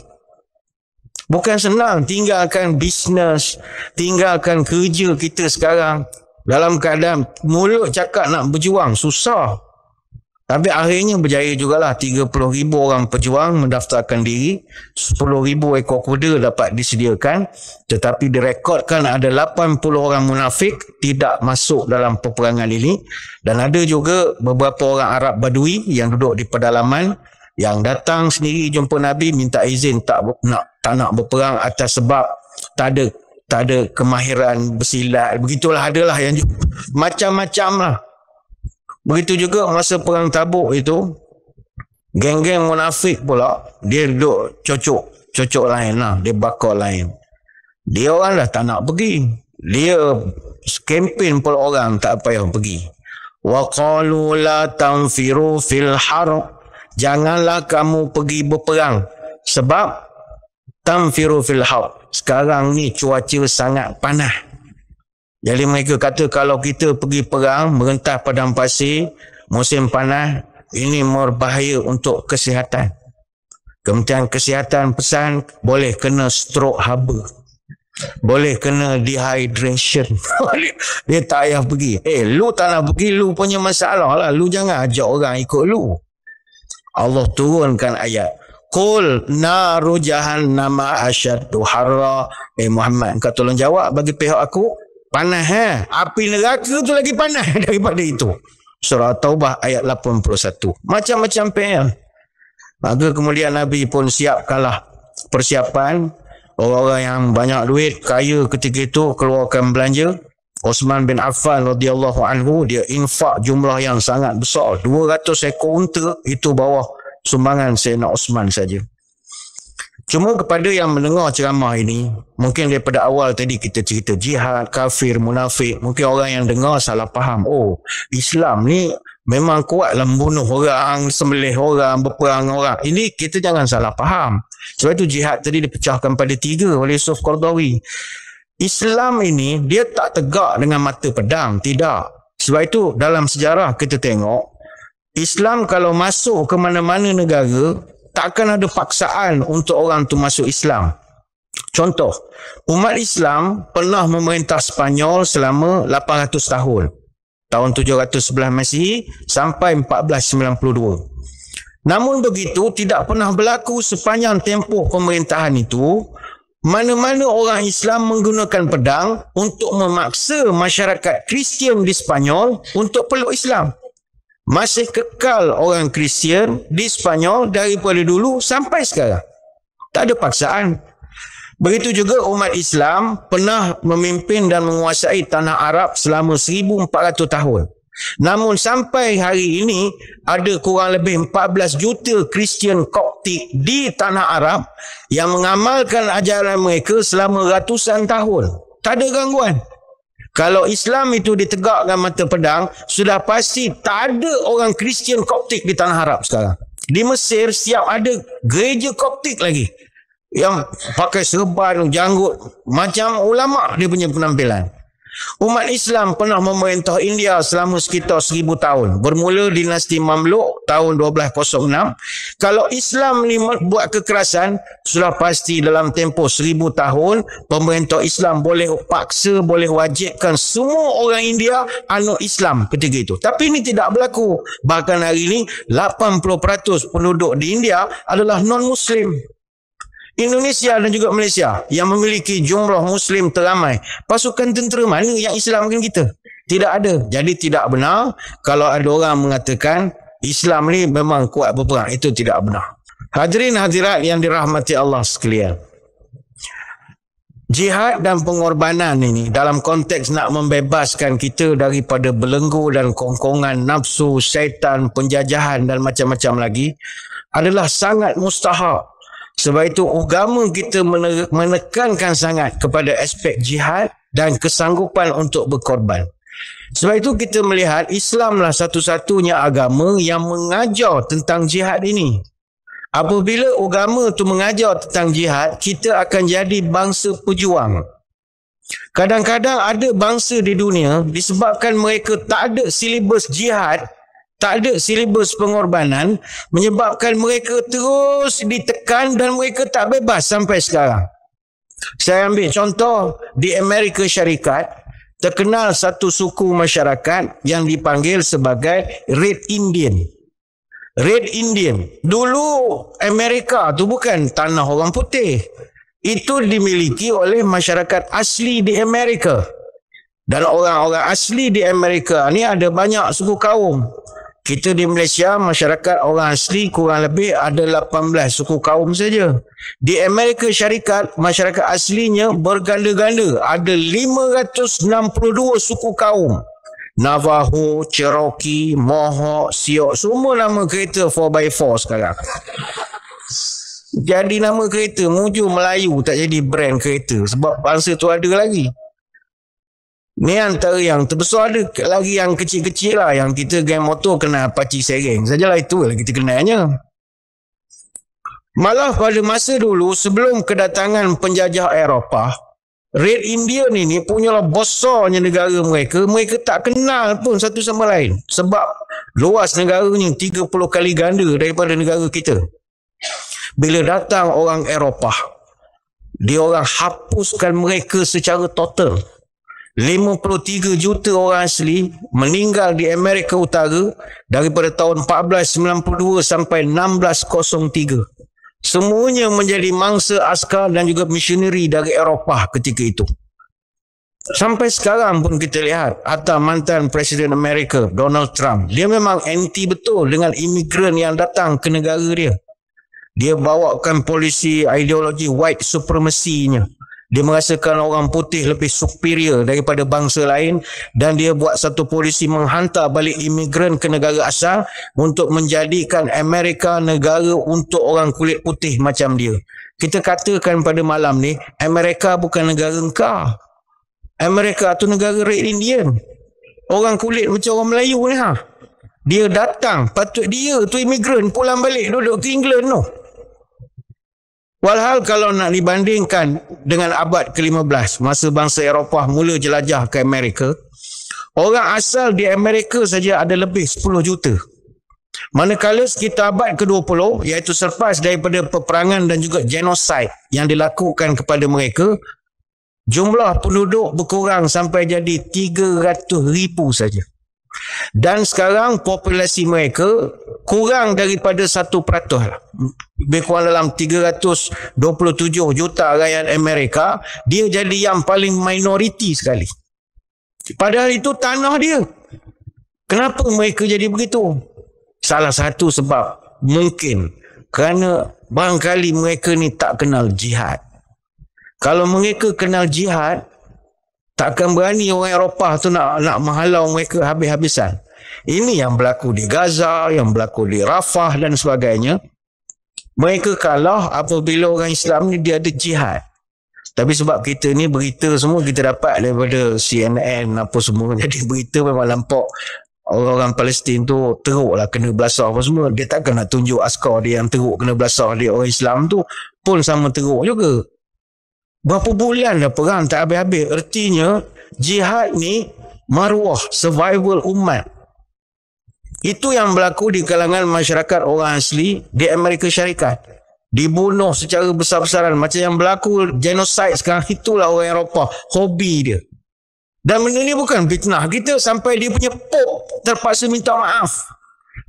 [SPEAKER 1] bukan senang tinggalkan bisnes tinggalkan kerja kita sekarang dalam keadaan mulut cakap nak berjuang susah tapi akhirnya berjaya jugalah ribu orang pejuang mendaftarkan diri, 10 ribu ekor kuda dapat disediakan tetapi direkodkan ada 80 orang munafik tidak masuk dalam peperangan ini dan ada juga beberapa orang Arab Badui yang duduk di pedalaman yang datang sendiri jumpa Nabi minta izin tak nak tak nak berperang atas sebab tak ada tak ada kemahiran bersilat begitulah adalah yang macam-macam lah Begitu juga masa perang tabuk itu, geng-geng munafik pula, dia duduk cocok. Cocok lain lah. Dia bakar lain. Dia orang dah tak nak pergi. Dia kempen pula orang tak payah pergi. Wa qalu la tanfiru fil harb. Janganlah kamu pergi berperang sebab tanfiru fil harb. Sekarang ni cuaca sangat panas. Jadi mereka kata kalau kita pergi perang, merentah padang pasir, musim panas, ini berbahaya untuk kesihatan. Kementerian Kesihatan pesan boleh kena stroke haba. Boleh kena dehydration. [laughs] dia tak payah pergi. Eh, hey, lu tak nak pergi, lu punya masalah lah. Lu jangan ajak orang ikut lu. Allah turunkan ayat. Qul naru jahannama asyaddu harra. Eh Muhammad, kau tolong jawab bagi pihak aku. Panas ha? Api neraka tu lagi panas [laughs] daripada itu. Surah Taubah ayat 81. Macam-macam PM. Maka kemudian Nabi pun siap kalah persiapan. Orang-orang yang banyak duit, kaya ketika itu keluarkan belanja. Osman bin Affan radhiyallahu anhu dia infak jumlah yang sangat besar 200 ekor unta itu bawah sumbangan Sayyidina Osman saja. Cuma kepada yang mendengar ceramah ini, mungkin daripada awal tadi kita cerita jihad, kafir, munafik, mungkin orang yang dengar salah faham. Oh, Islam ni memang kuatlah membunuh orang, sembelih orang, berperang orang. Ini kita jangan salah faham. Sebab itu jihad tadi dipecahkan pada tiga oleh Yusuf Qardawi. Islam ini dia tak tegak dengan mata pedang, tidak. Sebab itu dalam sejarah kita tengok, Islam kalau masuk ke mana-mana negara, takkan ada paksaan untuk orang tu masuk Islam. Contoh, umat Islam pernah memerintah Spanyol selama 800 tahun. Tahun 711 Masihi sampai 1492. Namun begitu, tidak pernah berlaku sepanjang tempoh pemerintahan itu mana-mana orang Islam menggunakan pedang untuk memaksa masyarakat Kristian di Spanyol untuk peluk Islam masih kekal orang Kristian di Spanyol daripada dulu sampai sekarang. Tak ada paksaan. Begitu juga umat Islam pernah memimpin dan menguasai tanah Arab selama 1400 tahun. Namun sampai hari ini ada kurang lebih 14 juta Kristian Koptik di tanah Arab yang mengamalkan ajaran mereka selama ratusan tahun. Tak ada gangguan. Kalau Islam itu ditegakkan mata pedang, sudah pasti tak ada orang Kristian Koptik di Tanah Arab sekarang. Di Mesir siap ada gereja Koptik lagi. Yang pakai serban, janggut. Macam ulama dia punya penampilan. Umat Islam pernah memerintah India selama sekitar seribu tahun. Bermula dinasti Mamluk tahun 1206. Kalau Islam ni buat kekerasan, sudah pasti dalam tempoh seribu tahun, pemerintah Islam boleh paksa, boleh wajibkan semua orang India anak Islam ketika itu. Tapi ini tidak berlaku. Bahkan hari ini, 80% penduduk di India adalah non-Muslim. Indonesia dan juga Malaysia yang memiliki jumlah Muslim teramai. Pasukan tentera mana yang Islam dengan kita? Tidak ada. Jadi tidak benar kalau ada orang mengatakan Islam ni memang kuat berperang. Itu tidak benar. Hadirin hadirat yang dirahmati Allah sekalian. Jihad dan pengorbanan ini dalam konteks nak membebaskan kita daripada belenggu dan kongkongan nafsu, syaitan, penjajahan dan macam-macam lagi adalah sangat mustahak sebab itu agama kita menekankan sangat kepada aspek jihad dan kesanggupan untuk berkorban. Sebab itu kita melihat Islamlah satu-satunya agama yang mengajar tentang jihad ini. Apabila agama itu mengajar tentang jihad, kita akan jadi bangsa pejuang. Kadang-kadang ada bangsa di dunia disebabkan mereka tak ada silibus jihad, tak ada silibus pengorbanan menyebabkan mereka terus ditekan dan mereka tak bebas sampai sekarang. Saya ambil contoh di Amerika Syarikat terkenal satu suku masyarakat yang dipanggil sebagai Red Indian. Red Indian. Dulu Amerika tu bukan tanah orang putih. Itu dimiliki oleh masyarakat asli di Amerika. Dan orang-orang asli di Amerika ni ada banyak suku kaum. Kita di Malaysia, masyarakat orang asli kurang lebih ada 18 suku kaum saja. Di Amerika Syarikat, masyarakat aslinya berganda-ganda. Ada 562 suku kaum. Navajo, Cherokee, Mohawk, Sioux. Semua nama kereta 4x4 sekarang. Jadi nama kereta Mujur Melayu tak jadi brand kereta sebab bangsa tu ada lagi. Ni antara yang terbesar ada lagi yang kecil-kecil lah yang kita geng motor kena paci sereng. Sajalah itu lah kita kenalnya. Malah pada masa dulu sebelum kedatangan penjajah Eropah, Red Indian ini punya lah bosornya negara mereka. Mereka tak kenal pun satu sama lain. Sebab luas negaranya 30 kali ganda daripada negara kita. Bila datang orang Eropah, dia orang hapuskan mereka secara total. 53 juta orang asli meninggal di Amerika Utara daripada tahun 1492 sampai 1603. Semuanya menjadi mangsa askar dan juga misioneri dari Eropah ketika itu. Sampai sekarang pun kita lihat Hatta mantan Presiden Amerika Donald Trump Dia memang anti betul dengan imigran yang datang ke negara dia Dia bawakan polisi ideologi white supremacy dia merasakan orang putih lebih superior daripada bangsa lain dan dia buat satu polisi menghantar balik imigran ke negara asal untuk menjadikan Amerika negara untuk orang kulit putih macam dia. Kita katakan pada malam ni, Amerika bukan negara engkau. Amerika tu negara Red Indian. Orang kulit macam orang Melayu ni ha. Dia datang, patut dia tu imigran pulang balik duduk ke England tu. No. Walhal kalau nak dibandingkan dengan abad ke-15 masa bangsa Eropah mula jelajah ke Amerika, orang asal di Amerika saja ada lebih 10 juta. Manakala sekitar abad ke-20 iaitu selepas daripada peperangan dan juga genosid yang dilakukan kepada mereka, jumlah penduduk berkurang sampai jadi 300 ribu saja. Dan sekarang populasi mereka kurang daripada 1% lah. Lebih kurang dalam 327 juta rakyat Amerika, dia jadi yang paling minoriti sekali. Padahal itu tanah dia. Kenapa mereka jadi begitu? Salah satu sebab mungkin kerana barangkali mereka ni tak kenal jihad. Kalau mereka kenal jihad, tak akan berani orang Eropah tu nak nak menghalau mereka habis-habisan. Ini yang berlaku di Gaza, yang berlaku di Rafah dan sebagainya. Mereka kalah apabila orang Islam ni dia ada jihad. Tapi sebab kita ni berita semua kita dapat daripada CNN apa semua. [laughs] Jadi berita memang lampau orang-orang Palestin tu teruk lah kena belasah apa semua. Dia takkan nak tunjuk askar dia yang teruk kena belasah dia orang Islam tu pun sama teruk juga. Berapa bulan dah perang tak habis-habis. Ertinya jihad ni maruah survival umat. Itu yang berlaku di kalangan masyarakat orang asli di Amerika Syarikat. Dibunuh secara besar-besaran macam yang berlaku genosid sekarang itulah orang Eropah hobi dia. Dan benda ni bukan fitnah. Kita sampai dia punya pop terpaksa minta maaf.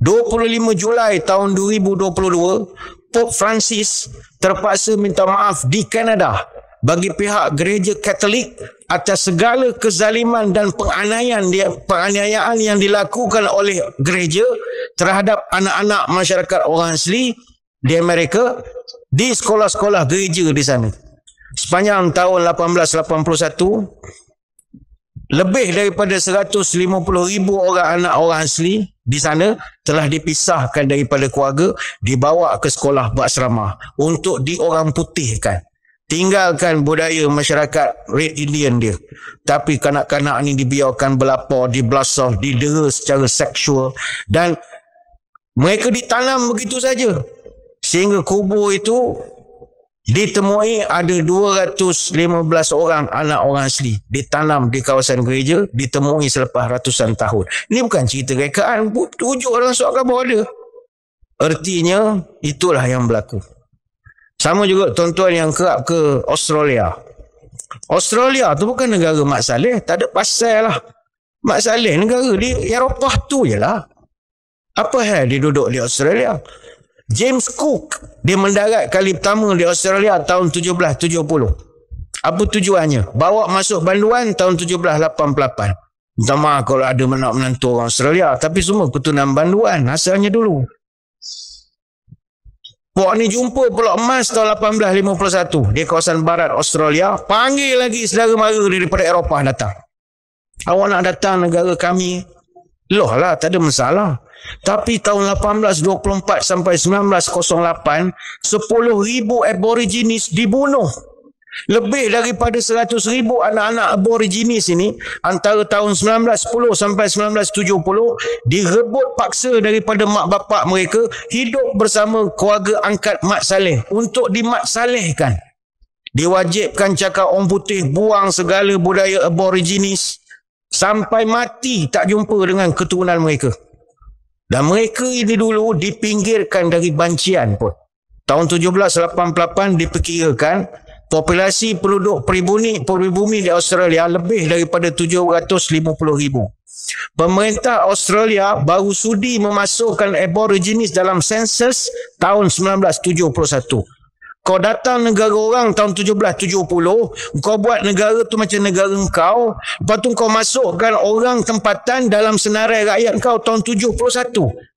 [SPEAKER 1] 25 Julai tahun 2022, Pope Francis terpaksa minta maaf di Kanada bagi pihak gereja Katolik atas segala kezaliman dan penganiayaan dia penganiayaan yang dilakukan oleh gereja terhadap anak-anak masyarakat orang asli di Amerika di sekolah-sekolah gereja di sana. Sepanjang tahun 1881 lebih daripada 150,000 orang anak orang asli di sana telah dipisahkan daripada keluarga dibawa ke sekolah berasrama untuk diorang putihkan. Tinggalkan budaya masyarakat Red Indian dia. Tapi kanak-kanak ni dibiarkan berlapor, dibelasah, didera secara seksual. Dan mereka ditanam begitu saja. Sehingga kubur itu ditemui ada 215 orang anak orang asli. Ditanam di kawasan gereja, ditemui selepas ratusan tahun. Ini bukan cerita rekaan. Tujuh orang suara bawah dia. Artinya itulah yang berlaku. Sama juga tuan-tuan yang kerap ke Australia. Australia tu bukan negara Mak Saleh. Tak ada pasal lah. Mak Saleh negara di Eropah tu je lah. Apa hal dia duduk di Australia? James Cook, dia mendarat kali pertama di Australia tahun 1770. Apa tujuannya? Bawa masuk banduan tahun 1788. Minta maaf kalau ada menak menantu orang Australia. Tapi semua ketunan banduan. Asalnya dulu. Pok ni jumpa pulak emas tahun 1851 di kawasan barat Australia. Panggil lagi saudara mara daripada Eropah datang. Awak nak datang negara kami? Loh lah, tak ada masalah. Tapi tahun 1824 sampai 1908, 10,000 aborigines dibunuh lebih daripada 100 ribu anak-anak aborigines ini antara tahun 1910 sampai 1970 direbut paksa daripada mak bapak mereka hidup bersama keluarga angkat Mat Saleh untuk salehkan Diwajibkan cakap orang putih buang segala budaya aborigines sampai mati tak jumpa dengan keturunan mereka. Dan mereka ini dulu dipinggirkan dari bancian pun. Tahun 1788 diperkirakan Populasi penduduk peribumi pribumi di Australia lebih daripada 750 ribu. Pemerintah Australia baru sudi memasukkan aborigines dalam sensus tahun 1971. Kau datang negara orang tahun 1770, kau buat negara tu macam negara kau, lepas tu kau masukkan orang tempatan dalam senarai rakyat kau tahun 71.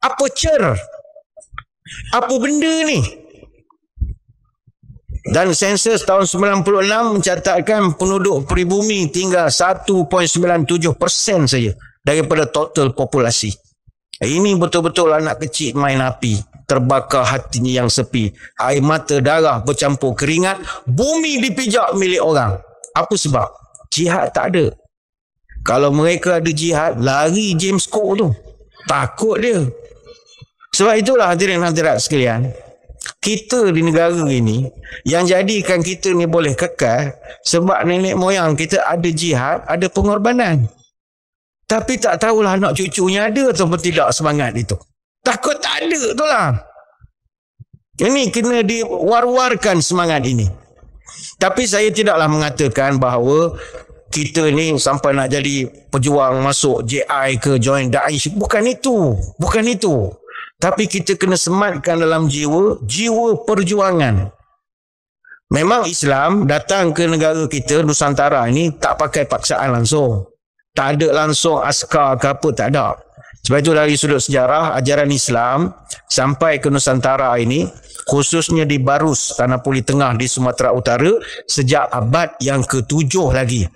[SPEAKER 1] Apa cer? Apa benda ni? Dan sensus tahun 96 mencatatkan penduduk peribumi tinggal 1.97% saja daripada total populasi. Ini betul-betul anak kecil main api. Terbakar hatinya yang sepi. Air mata darah bercampur keringat. Bumi dipijak milik orang. Apa sebab? Jihad tak ada. Kalau mereka ada jihad, lari James Cook tu. Takut dia. Sebab itulah hadirin-hadirat sekalian kita di negara ini yang jadikan kita ni boleh kekal sebab nenek moyang kita ada jihad, ada pengorbanan. Tapi tak tahulah anak cucunya ada atau tidak semangat itu. Takut tak ada tu lah. Ini kena diwar-warkan semangat ini. Tapi saya tidaklah mengatakan bahawa kita ni sampai nak jadi pejuang masuk JI ke join Daesh. Bukan itu. Bukan itu. Tapi kita kena sematkan dalam jiwa, jiwa perjuangan. Memang Islam datang ke negara kita, Nusantara ini, tak pakai paksaan langsung. Tak ada langsung askar ke apa, tak ada. Sebab itu dari sudut sejarah, ajaran Islam sampai ke Nusantara ini, khususnya di Barus, Tanah Puli Tengah di Sumatera Utara, sejak abad yang ketujuh lagi.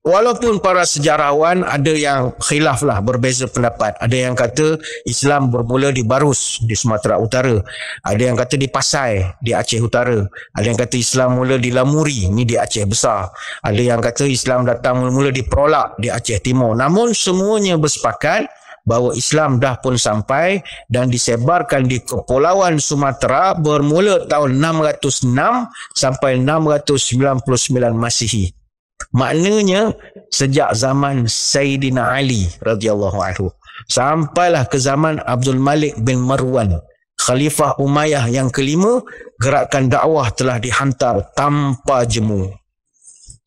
[SPEAKER 1] Walaupun para sejarawan ada yang khilaf lah berbeza pendapat. Ada yang kata Islam bermula di Barus di Sumatera Utara. Ada yang kata di Pasai di Aceh Utara. Ada yang kata Islam mula di Lamuri ni di Aceh Besar. Ada yang kata Islam datang mula-mula di Perolak di Aceh Timur. Namun semuanya bersepakat bahawa Islam dah pun sampai dan disebarkan di Kepulauan Sumatera bermula tahun 606 sampai 699 Masihi. Maknanya sejak zaman Sayyidina Ali radhiyallahu anhu sampailah ke zaman Abdul Malik bin Marwan Khalifah Umayyah yang kelima gerakan dakwah telah dihantar tanpa jemu.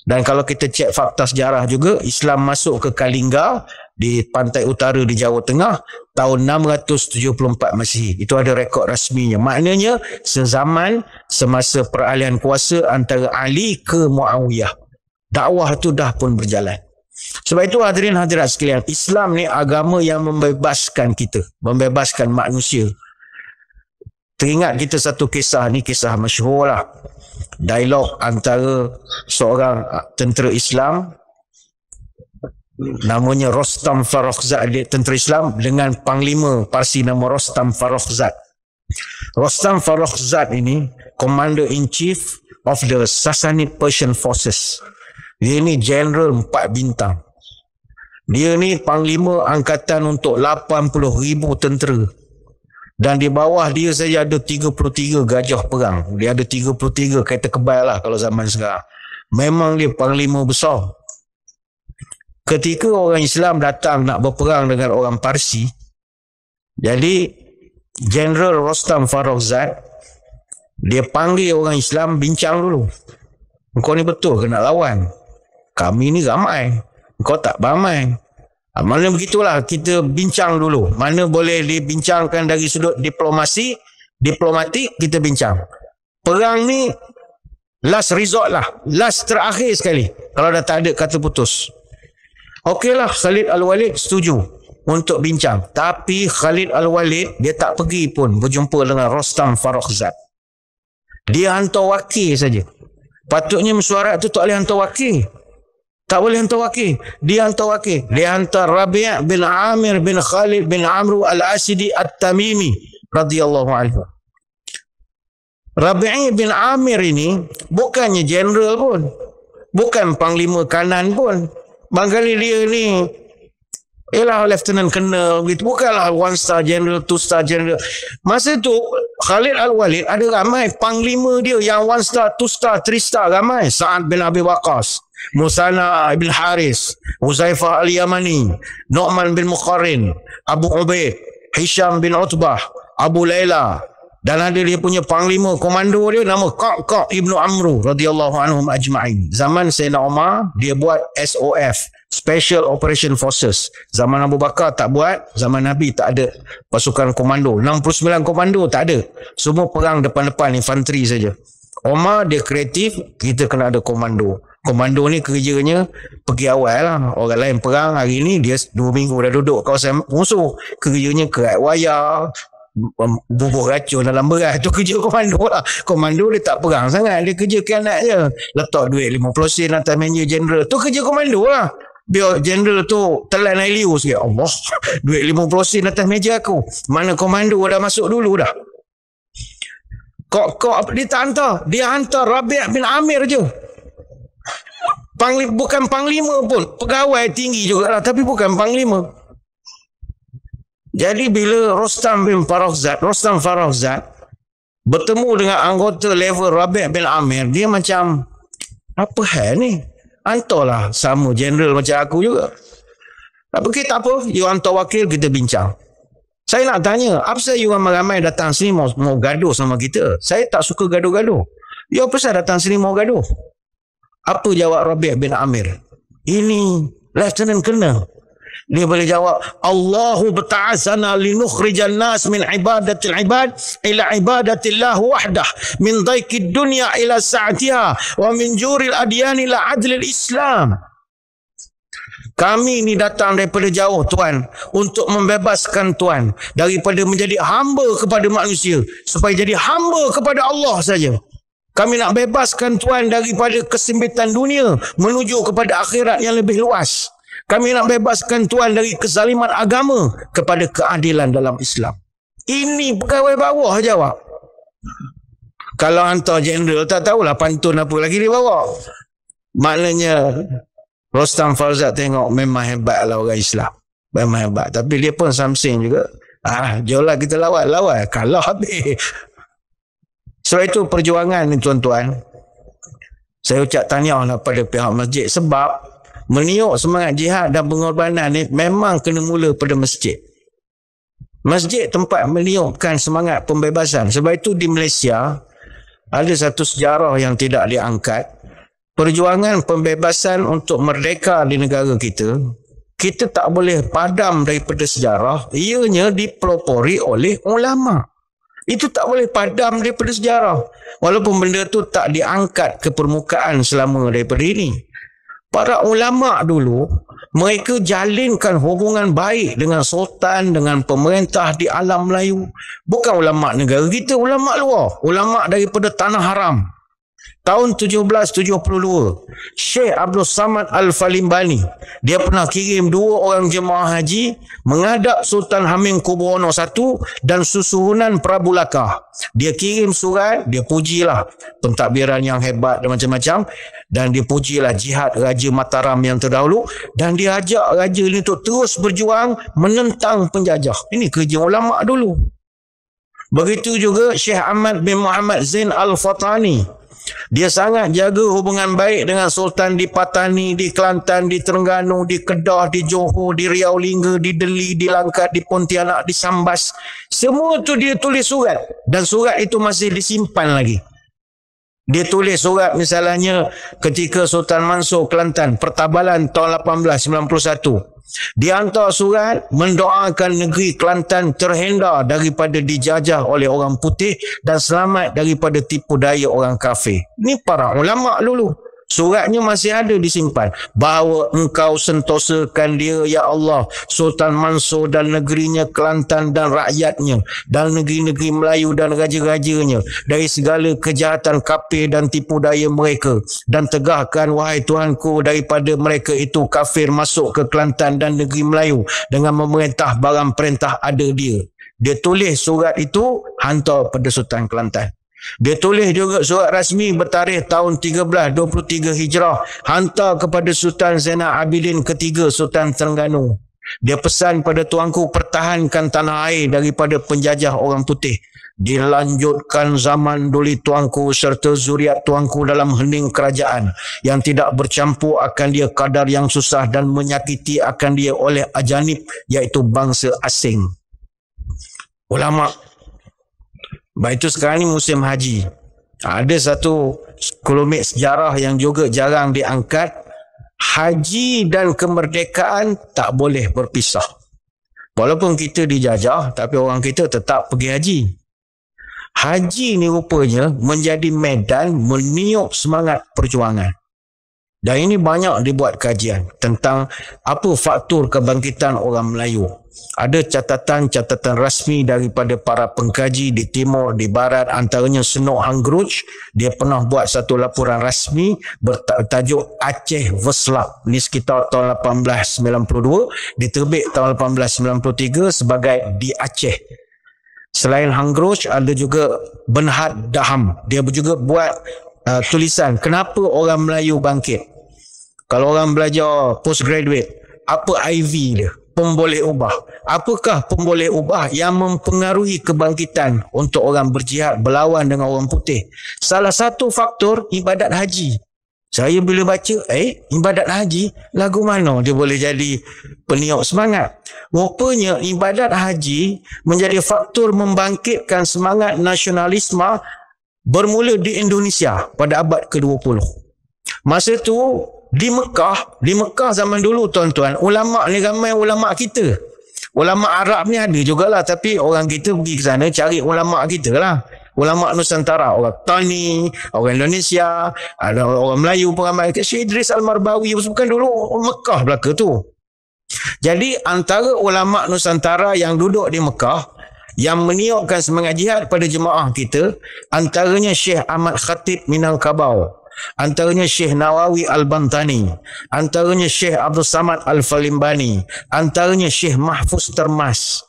[SPEAKER 1] Dan kalau kita cek fakta sejarah juga Islam masuk ke Kalinga di pantai utara di Jawa Tengah tahun 674 Masihi. Itu ada rekod rasminya. Maknanya sezaman semasa peralihan kuasa antara Ali ke Muawiyah dakwah tu dah pun berjalan. Sebab itu hadirin hadirat sekalian, Islam ni agama yang membebaskan kita, membebaskan manusia. Teringat kita satu kisah ni, kisah masyhur lah. Dialog antara seorang tentera Islam namanya Rostam Farokzad, dia tentera Islam dengan panglima Parsi nama Rostam Farokzad. Rostam Farokzad ini commander in chief of the Sassanid Persian forces. Dia ni general empat bintang. Dia ni panglima angkatan untuk ribu tentera. Dan di bawah dia saya ada 33 gajah perang. Dia ada 33 kereta kebal lah kalau zaman sekarang. Memang dia panglima besar. Ketika orang Islam datang nak berperang dengan orang Parsi, jadi General Rostam Farrokhzad, dia panggil orang Islam bincang dulu. Kau ni betul ke nak lawan? kami ni ramai kau tak ramai ha, mana begitulah kita bincang dulu mana boleh dibincangkan dari sudut diplomasi diplomatik kita bincang perang ni last resort lah last terakhir sekali kalau dah tak ada kata putus Okeylah Khalid Al-Walid setuju untuk bincang. Tapi Khalid Al-Walid dia tak pergi pun berjumpa dengan Rostam Farokhzad. Dia hantar wakil saja. Patutnya mesyuarat tu tak boleh hantar wakil. Tak boleh hantar wakil. Dia hantar wakil. Dia hantar Rabi' bin Amir bin Khalid bin Amru al-Asidi al tamimi radhiyallahu anhu. Rabi'i bin Amir ini bukannya jeneral pun. Bukan panglima kanan pun. Bangkali dia ni ialah Lieutenant kena gitu. Bukanlah one star general, two star general. Masa tu Khalid Al-Walid ada ramai panglima dia yang one star, two star, three star ramai. Sa'ad bin Abi Waqas. Musana bin Haris, Huzaifah al-Yamani, Nu'man bin Muqarin, Abu Ubaid, Hisham bin Utbah, Abu Layla. Dan ada dia punya panglima komando dia nama Qaqqa' ibnu Amru radhiyallahu anhum ajma'in. Zaman Sayyidina Umar, dia buat SOF. Special Operation Forces. Zaman Abu Bakar tak buat, zaman Nabi tak ada pasukan komando. 69 komando tak ada. Semua perang depan-depan, infanteri saja. Omar dia kreatif, kita kena ada komando komando ni kerjanya pergi awal lah. Orang lain perang hari ni dia dua minggu dah duduk kawasan musuh. Kerjanya kerat wayar, bubur racun dalam beras tu kerja komando lah komando dia tak perang sangat dia kerja kianat je letak duit 50 sen atas meja general tu kerja komando lah biar general tu telan air liu sikit Allah [laughs] duit 50 sen atas meja aku mana komando dah masuk dulu dah kok kok dia tak hantar dia hantar Rabi' bin Amir je panglima, bukan panglima pun pegawai tinggi juga lah, tapi bukan panglima jadi bila Rostam bin Farahzad Rostam Farahzad bertemu dengan anggota level Rabi' bin Amir dia macam apa hal ni hantarlah sama general macam aku juga tapi okay, tak apa you hantar wakil kita bincang saya nak tanya apa you ramai-ramai datang sini mau, mau gaduh sama kita saya tak suka gaduh-gaduh you ya, apa datang sini mau gaduh apa jawab Rabi' bin Amir? Ini Lieutenant kena Dia boleh jawab, Allahu bata'asana linukhrijan nas min ibadatil ibad ila ibadatillah wahdah min daikid dunia ila saatia wa min juril adiyan ila adlil islam. Kami ini datang daripada jauh Tuhan untuk membebaskan Tuhan daripada menjadi hamba kepada manusia supaya jadi hamba kepada Allah saja. Kami nak bebaskan Tuhan daripada kesempitan dunia menuju kepada akhirat yang lebih luas. Kami nak bebaskan Tuhan dari kezaliman agama kepada keadilan dalam Islam. Ini pegawai bawah jawab. Kalau hantar jenderal tak tahulah pantun apa lagi dia bawa. Maknanya Rostam Farzad tengok memang hebatlah orang Islam. Memang hebat. Tapi dia pun samsing juga. Ah, jolah kita lawan, lawan. Kalau habis. Sebab itu perjuangan ni tuan-tuan Saya ucap tanya lah pada pihak masjid Sebab meniup semangat jihad dan pengorbanan ni Memang kena mula pada masjid Masjid tempat meniupkan semangat pembebasan Sebab itu di Malaysia Ada satu sejarah yang tidak diangkat Perjuangan pembebasan untuk merdeka di negara kita Kita tak boleh padam daripada sejarah Ianya dipelopori oleh ulama' Itu tak boleh padam daripada sejarah. Walaupun benda tu tak diangkat ke permukaan selama daripada ini. Para ulama dulu, mereka jalinkan hubungan baik dengan sultan, dengan pemerintah di alam Melayu. Bukan ulama negara kita, ulama luar. Ulama daripada tanah haram. Tahun 1772, Syekh Abdul Samad Al-Falimbani, dia pernah kirim dua orang jemaah haji menghadap Sultan Hamim Kubono I dan susunan Prabu Lakah. Dia kirim surat, dia pujilah pentadbiran yang hebat dan macam-macam dan dia pujilah jihad Raja Mataram yang terdahulu dan dia ajak Raja ini untuk terus berjuang menentang penjajah. Ini kerja ulama' dulu. Begitu juga Syekh Ahmad bin Muhammad Zain Al-Fatani dia sangat jaga hubungan baik dengan Sultan di Patani, di Kelantan, di Terengganu, di Kedah, di Johor, di Riau Lingga, di Deli, di Langkat, di Pontianak, di Sambas. Semua tu dia tulis surat dan surat itu masih disimpan lagi. Dia tulis surat misalnya ketika Sultan Mansur Kelantan, Pertabalan tahun 1891 dihantar surat mendoakan negeri Kelantan terhindar daripada dijajah oleh orang putih dan selamat daripada tipu daya orang kafir. Ini para ulama dulu. Suratnya masih ada disimpan. Bawa engkau sentosakan dia, Ya Allah, Sultan Mansur dan negerinya Kelantan dan rakyatnya, dan negeri-negeri Melayu dan raja-rajanya, dari segala kejahatan kafir dan tipu daya mereka. Dan tegahkan, wahai Tuhanku, daripada mereka itu kafir masuk ke Kelantan dan negeri Melayu dengan memerintah barang perintah ada dia. Dia tulis surat itu, hantar pada Sultan Kelantan. Dia tulis juga surat rasmi bertarikh tahun 1323 Hijrah hantar kepada Sultan Zainal Abidin ketiga Sultan Terengganu. Dia pesan pada tuanku pertahankan tanah air daripada penjajah orang putih. Dilanjutkan zaman duli tuanku serta zuriat tuanku dalam hening kerajaan yang tidak bercampur akan dia kadar yang susah dan menyakiti akan dia oleh ajanib iaitu bangsa asing. Ulama' Baik itu sekarang ni musim haji. Ada satu kolomik sejarah yang juga jarang diangkat. Haji dan kemerdekaan tak boleh berpisah. Walaupun kita dijajah, tapi orang kita tetap pergi haji. Haji ni rupanya menjadi medan meniup semangat perjuangan. Dan ini banyak dibuat kajian tentang apa faktor kebangkitan orang Melayu. Ada catatan-catatan rasmi daripada para pengkaji di timur, di barat antaranya Senok Hangruj. Dia pernah buat satu laporan rasmi bertajuk Aceh Veslap. Ini sekitar tahun 1892. Diterbit tahun 1893 sebagai di Aceh. Selain Hangruj, ada juga Benhad Daham. Dia juga buat uh, tulisan kenapa orang Melayu bangkit kalau orang belajar postgraduate apa IV dia pemboleh ubah apakah pemboleh ubah yang mempengaruhi kebangkitan untuk orang berjihad berlawan dengan orang putih salah satu faktor ibadat haji saya bila baca eh ibadat haji lagu mana dia boleh jadi peniup semangat rupanya ibadat haji menjadi faktor membangkitkan semangat nasionalisme bermula di Indonesia pada abad ke-20 masa tu di Mekah, di Mekah zaman dulu tuan-tuan, ulama ni ramai ulama kita. Ulama Arab ni ada jugalah tapi orang kita pergi ke sana cari ulama kita lah. Ulama Nusantara, orang Tani, orang Indonesia, ada orang Melayu pun ramai. Syed Idris Al-Marbawi, bukan dulu Mekah belaka tu. Jadi antara ulama Nusantara yang duduk di Mekah, yang meniupkan semangat jihad pada jemaah kita antaranya Syekh Ahmad Khatib Minal Kabau antaranya Syekh Nawawi Al-Bantani, antaranya Syekh Abdul Samad Al-Falimbani, antaranya Syekh Mahfuz Termas.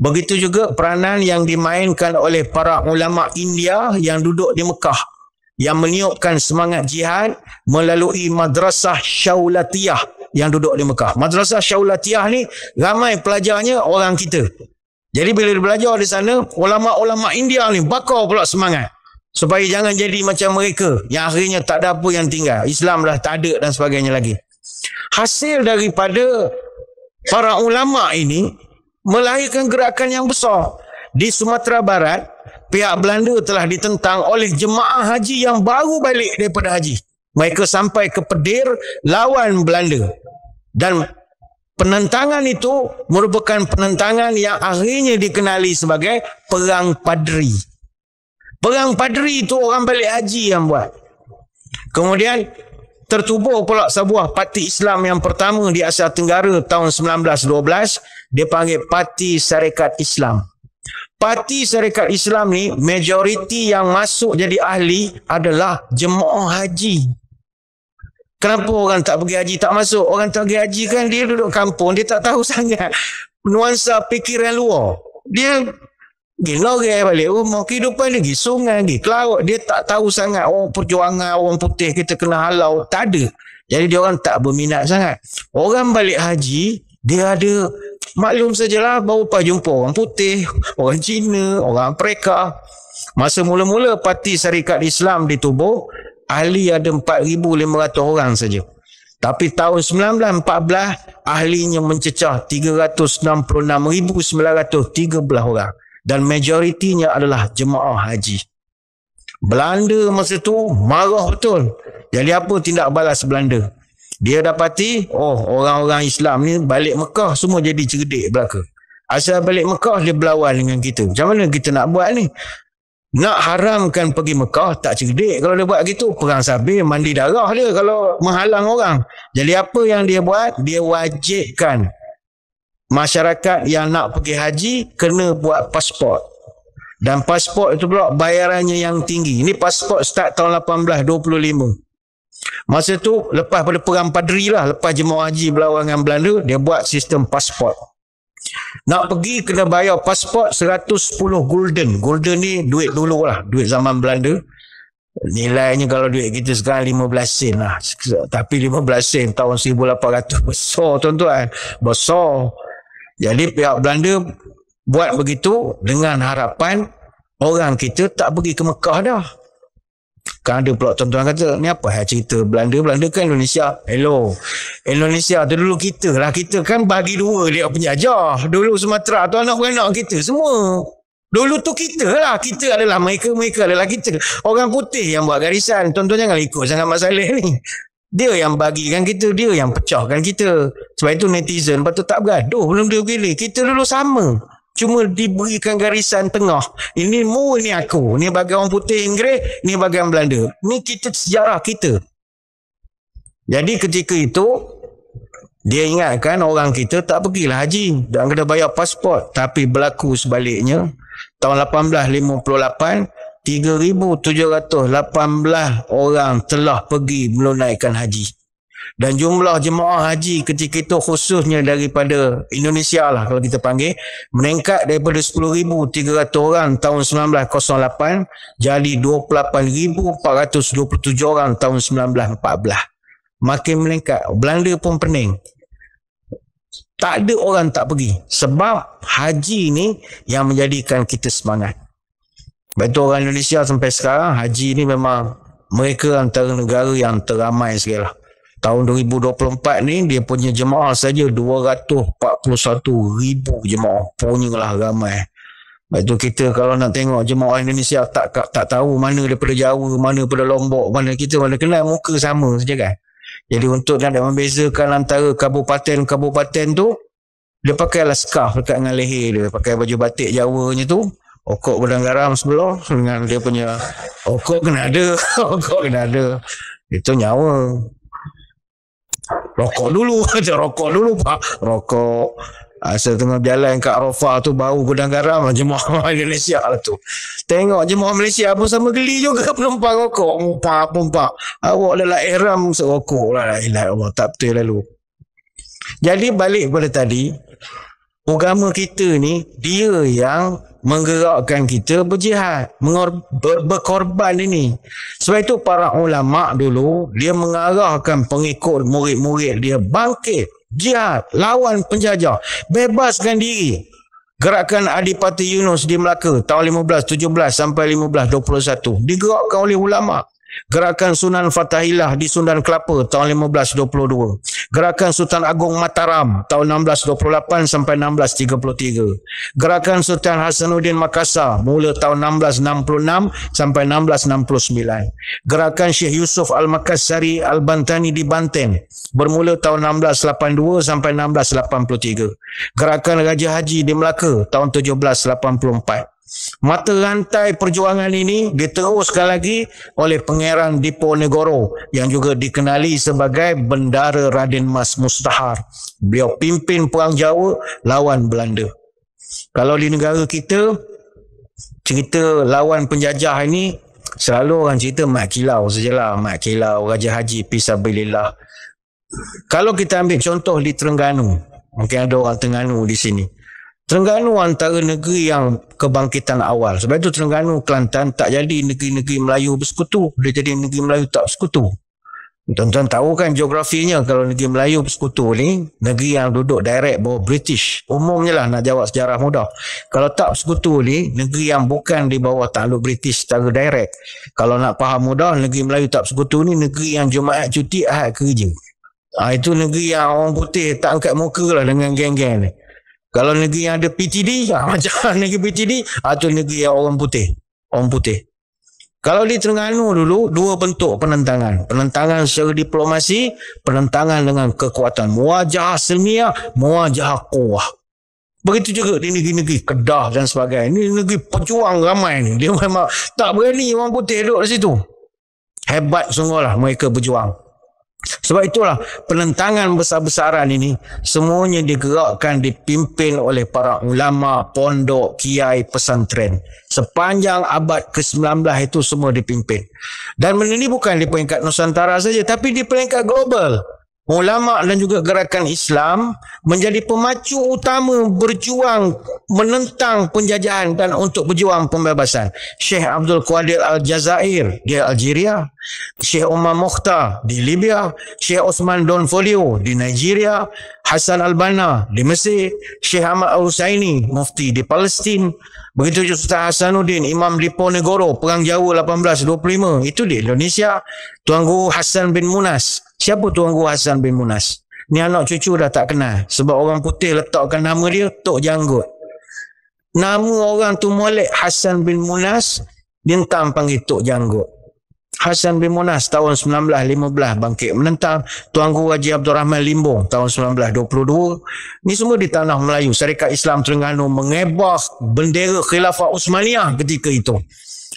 [SPEAKER 1] Begitu juga peranan yang dimainkan oleh para ulama India yang duduk di Mekah yang meniupkan semangat jihad melalui Madrasah Syaulatiyah yang duduk di Mekah. Madrasah Syaulatiyah ni ramai pelajarnya orang kita. Jadi bila belajar di sana, ulama-ulama India ni bakar pula semangat supaya jangan jadi macam mereka yang akhirnya tak ada apa yang tinggal Islam dah tak ada dan sebagainya lagi hasil daripada para ulama ini melahirkan gerakan yang besar di Sumatera Barat pihak Belanda telah ditentang oleh jemaah haji yang baru balik daripada haji mereka sampai ke Pedir lawan Belanda dan penentangan itu merupakan penentangan yang akhirnya dikenali sebagai perang padri Perang padri tu orang balik haji yang buat. Kemudian tertubuh pula sebuah parti Islam yang pertama di Asia Tenggara tahun 1912 dia panggil Parti Syarikat Islam. Parti Syarikat Islam ni majoriti yang masuk jadi ahli adalah jemaah haji. Kenapa orang tak pergi haji tak masuk? Orang tak pergi haji kan dia duduk kampung, dia tak tahu [laughs] sangat nuansa fikiran luar. Dia pergi lorai balik rumah kehidupan dia pergi sungai pergi kelarut dia tak tahu sangat orang oh, perjuangan orang putih kita kena halau tak ada jadi dia orang tak berminat sangat orang balik haji dia ada maklum sajalah baru pernah jumpa orang putih orang Cina orang Afrika masa mula-mula parti syarikat Islam ditubuh ahli ada 4,500 orang saja. Tapi tahun 1914, ahlinya mencecah 366,913 orang dan majoritinya adalah jemaah haji. Belanda masa tu marah betul. Jadi apa tindak balas Belanda? Dia dapati, oh orang-orang Islam ni balik Mekah semua jadi cerdik belaka. Asal balik Mekah dia berlawan dengan kita. Macam mana kita nak buat ni? Nak haramkan pergi Mekah tak cerdik kalau dia buat gitu. Perang sabi mandi darah dia kalau menghalang orang. Jadi apa yang dia buat? Dia wajibkan masyarakat yang nak pergi haji kena buat pasport dan pasport itu pula bayarannya yang tinggi ini pasport start tahun 1825 masa tu lepas pada perang padri lah lepas jemaah haji berlawan dengan Belanda dia buat sistem pasport nak pergi kena bayar pasport 110 golden golden ni duit dulu lah duit zaman Belanda nilainya kalau duit kita sekarang 15 sen lah tapi 15 sen tahun 1800 besar tuan-tuan besar jadi pihak Belanda buat begitu dengan harapan orang kita tak pergi ke Mekah dah. Kan ada pula tuan-tuan kata, ni apa hal cerita Belanda? Belanda kan Indonesia. Hello. Indonesia tu dulu kita lah. Kita kan bagi dua dia punya penjajah. Dulu Sumatera tu anak-anak kita semua. Dulu tu kita lah. Kita adalah mereka, mereka adalah kita. Orang putih yang buat garisan. Tuan-tuan jangan ikut sangat masalah ni dia yang bagikan kita dia yang pecahkan kita sebab itu netizen patut tak bergaduh belum dia gini kita dulu sama cuma diberikan garisan tengah ini mu ni aku ni bagi orang putih Inggeris ni bagi orang Belanda ini kita sejarah kita jadi ketika itu dia ingatkan orang kita tak pergilah haji dan kena bayar pasport tapi berlaku sebaliknya tahun 1858 3,718 orang telah pergi menunaikan haji. Dan jumlah jemaah haji ketika itu khususnya daripada Indonesia lah kalau kita panggil meningkat daripada 10,300 orang tahun 1908 jadi 28,427 orang tahun 1914. Makin meningkat. Belanda pun pening. Tak ada orang tak pergi. Sebab haji ni yang menjadikan kita semangat. Betul orang Indonesia sampai sekarang haji ni memang mereka antara negara yang teramai segala lah. Tahun 2024 ni dia punya jemaah saja 241 ribu jemaah punya lah ramai. Lepas tu kita kalau nak tengok jemaah Indonesia tak tak, tak tahu mana daripada Jawa, mana daripada Lombok, mana kita mana kenal muka sama saja kan. Jadi untuk nak membezakan antara kabupaten-kabupaten tu dia pakai scarf dekat dengan leher dia, pakai baju batik Jawanya tu okok benang garam sebelah dengan dia punya okok kena ada [laughs] okok kena ada itu nyawa rokok dulu aja [laughs] rokok dulu pak rokok asal ah, tengah jalan ke Rofa tu bau gudang garam [laughs] jemaah Malaysia lah tu tengok jemaah Malaysia pun sama geli juga penumpang rokok mumpah pak awak adalah ihram serokok lah ilah Allah tak betul lalu jadi balik pada tadi agama kita ni dia yang menggerakkan kita berjihad, mengor- ber- berkorban ini. Sebab itu para ulama dulu dia mengarahkan pengikut murid-murid dia bangkit jihad lawan penjajah, bebaskan diri. Gerakan Adipati Yunus di Melaka tahun 15, 17 sampai 15, 21. Digerakkan oleh ulama' Gerakan Sunan Fatahillah di Sundan Kelapa tahun 1522. Gerakan Sultan Agong Mataram tahun 1628 sampai 1633. Gerakan Sultan Hasanuddin Makassar mula tahun 1666 sampai 1669. Gerakan Syekh Yusuf Al-Makassari Al-Bantani di Banten bermula tahun 1682 sampai 1683. Gerakan Raja Haji di Melaka tahun 1784. Mata rantai perjuangan ini diteruskan lagi oleh pangeran Diponegoro yang juga dikenali sebagai Bendara Raden Mas Mustahar. Beliau pimpin Perang Jawa lawan Belanda. Kalau di negara kita, cerita lawan penjajah ini selalu orang cerita Mat Kilau sajalah. Mat Kilau, Raja Haji, Pisabilillah. Kalau kita ambil contoh di Terengganu, mungkin ada orang Terengganu di sini. Terengganu antara negeri yang kebangkitan awal. Sebab itu Terengganu, Kelantan tak jadi negeri-negeri Melayu bersekutu. Dia jadi negeri Melayu tak bersekutu. Tuan-tuan tahu kan geografinya kalau negeri Melayu bersekutu ni, negeri yang duduk direct bawah British. Umumnya lah nak jawab sejarah mudah. Kalau tak bersekutu ni, negeri yang bukan di bawah takluk British secara direct. Kalau nak faham mudah, negeri Melayu tak bersekutu ni negeri yang Jumaat cuti ahad kerja. Ha, itu negeri yang orang putih tak angkat muka lah dengan geng-geng ni. Kalau negeri yang ada PTD, [laughs] ah, macam negeri PTD, itu ah, negeri yang orang putih. Orang putih. Kalau di Terengganu dulu, dua bentuk penentangan. Penentangan secara diplomasi, penentangan dengan kekuatan. Wajah semia, wajah kuah. Begitu juga di negeri-negeri Kedah dan sebagainya. Ini negeri pejuang ramai ni. Dia memang tak berani orang putih duduk di situ. Hebat sungguhlah mereka berjuang. Sebab itulah penentangan besar-besaran ini semuanya digerakkan dipimpin oleh para ulama, pondok, kiai, pesantren. Sepanjang abad ke-19 itu semua dipimpin. Dan ini bukan di peringkat Nusantara saja tapi di peringkat global. Ulama dan juga gerakan Islam menjadi pemacu utama berjuang menentang penjajahan dan untuk berjuang pembebasan. Syekh Abdul Qadir Al-Jazair di Algeria, Syekh Umar Mukhtar di Libya, Syekh Osman Don Folio di Nigeria, Hassan Albana di Mesir, Syekh Ahmad Al-Husaini, Mufti di Palestin, Begitu juga Ustaz Hasanuddin Imam di Ponegoro Perang Jawa 1825 itu di Indonesia Tuan Guru Hassan bin Munas siapa Tuan Guru Hassan bin Munas ni anak cucu dah tak kenal sebab orang putih letakkan nama dia Tok Janggut nama orang tu molek Hassan bin Munas dintam panggil Tok Janggut Hasan bin Munas tahun 1915 bangkit menentang Tuan Guru Haji Abdul Rahman Limbong tahun 1922 ni semua di tanah Melayu Syarikat Islam Terengganu mengebah bendera Khilafah Uthmaniyah ketika itu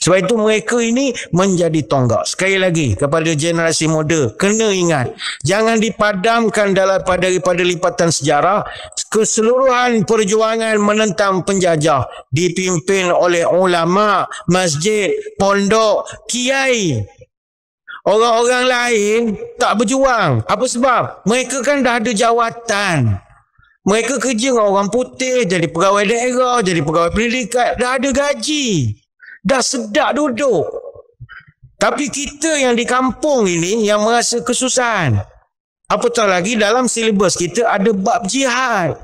[SPEAKER 1] sebab itu mereka ini menjadi tonggak. Sekali lagi kepada generasi muda, kena ingat. Jangan dipadamkan dalam daripada lipatan sejarah. Keseluruhan perjuangan menentang penjajah dipimpin oleh ulama, masjid, pondok, kiai. Orang-orang lain tak berjuang. Apa sebab? Mereka kan dah ada jawatan. Mereka kerja dengan orang putih, jadi pegawai daerah, jadi pegawai pendidikan, dah ada gaji dah sedap duduk. Tapi kita yang di kampung ini yang merasa kesusahan. Apatah lagi dalam silibus kita ada bab jihad.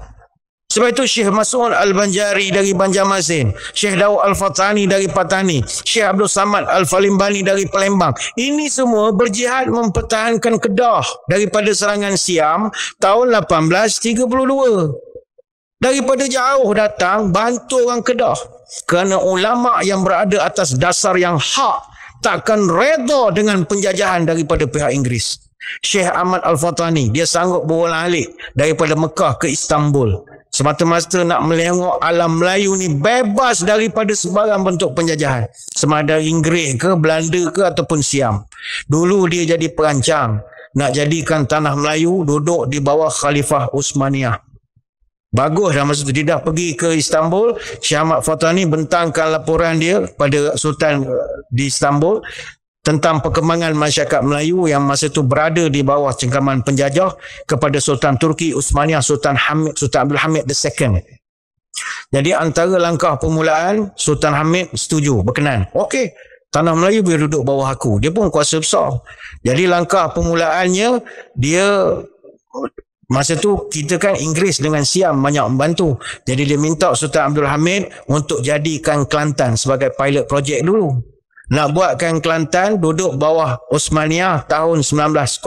[SPEAKER 1] Sebab itu Syekh Mas'ud Al-Banjari dari Banjarmasin, Syekh Dawud Al-Fatani dari Patani, Syekh Abdul Samad Al-Falimbani dari Palembang. Ini semua berjihad mempertahankan Kedah daripada serangan Siam tahun 1832. Daripada jauh datang bantu orang Kedah. Kerana ulama yang berada atas dasar yang hak takkan redha dengan penjajahan daripada pihak Inggeris. Syekh Ahmad Al-Fatani, dia sanggup berulang alik daripada Mekah ke Istanbul. Semata-mata nak melengok alam Melayu ni bebas daripada sebarang bentuk penjajahan. Sama ada Inggeris ke, Belanda ke ataupun Siam. Dulu dia jadi perancang nak jadikan tanah Melayu duduk di bawah Khalifah Usmaniyah. Bagus dalam masa itu dia dah pergi ke Istanbul Syah Ahmad ni? bentangkan laporan dia pada Sultan uh, di Istanbul tentang perkembangan masyarakat Melayu yang masa itu berada di bawah cengkaman penjajah kepada Sultan Turki Uthmaniyah Sultan Hamid Sultan Abdul Hamid II. Jadi antara langkah permulaan Sultan Hamid setuju berkenan. Okey, tanah Melayu boleh duduk bawah aku. Dia pun kuasa besar. Jadi langkah permulaannya dia Masa tu kita kan Inggeris dengan Siam banyak membantu. Jadi dia minta Sultan Abdul Hamid untuk jadikan Kelantan sebagai pilot projek dulu. Nak buatkan Kelantan duduk bawah Osmania tahun 1908.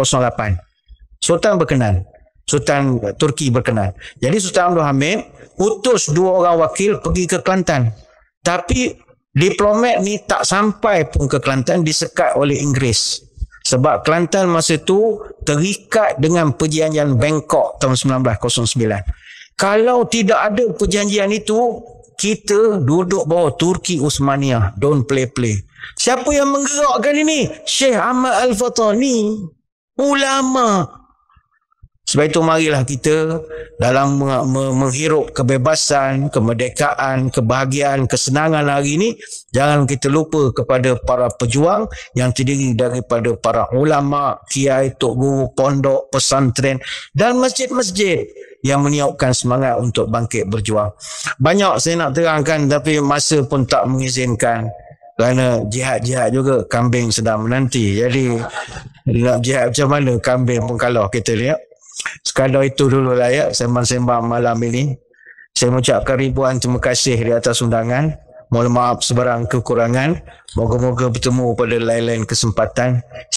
[SPEAKER 1] Sultan berkenan. Sultan Turki berkenan. Jadi Sultan Abdul Hamid utus dua orang wakil pergi ke Kelantan. Tapi diplomat ni tak sampai pun ke Kelantan disekat oleh Inggeris. Sebab Kelantan masa tu terikat dengan perjanjian Bangkok tahun 1909. Kalau tidak ada perjanjian itu, kita duduk bawah Turki Usmania. Don't play play. Siapa yang menggerakkan ini? Syekh Ahmad Al-Fatani. Ulama. Sebab itu marilah kita dalam menghirup kebebasan, kemerdekaan, kebahagiaan, kesenangan hari ini jangan kita lupa kepada para pejuang yang terdiri daripada para ulama, kiai, tok guru, pondok, pesantren dan masjid-masjid yang meniupkan semangat untuk bangkit berjuang. Banyak saya nak terangkan tapi masa pun tak mengizinkan kerana jihad-jihad juga kambing sedang menanti. Jadi nak jihad macam mana kambing pun kalah kita lihat. Ya? Sekadar itu dulu lah ya sembang-sembang malam ini. Saya mengucapkan ribuan terima kasih di atas undangan. Mohon maaf sebarang kekurangan. Moga-moga bertemu pada lain-lain kesempatan.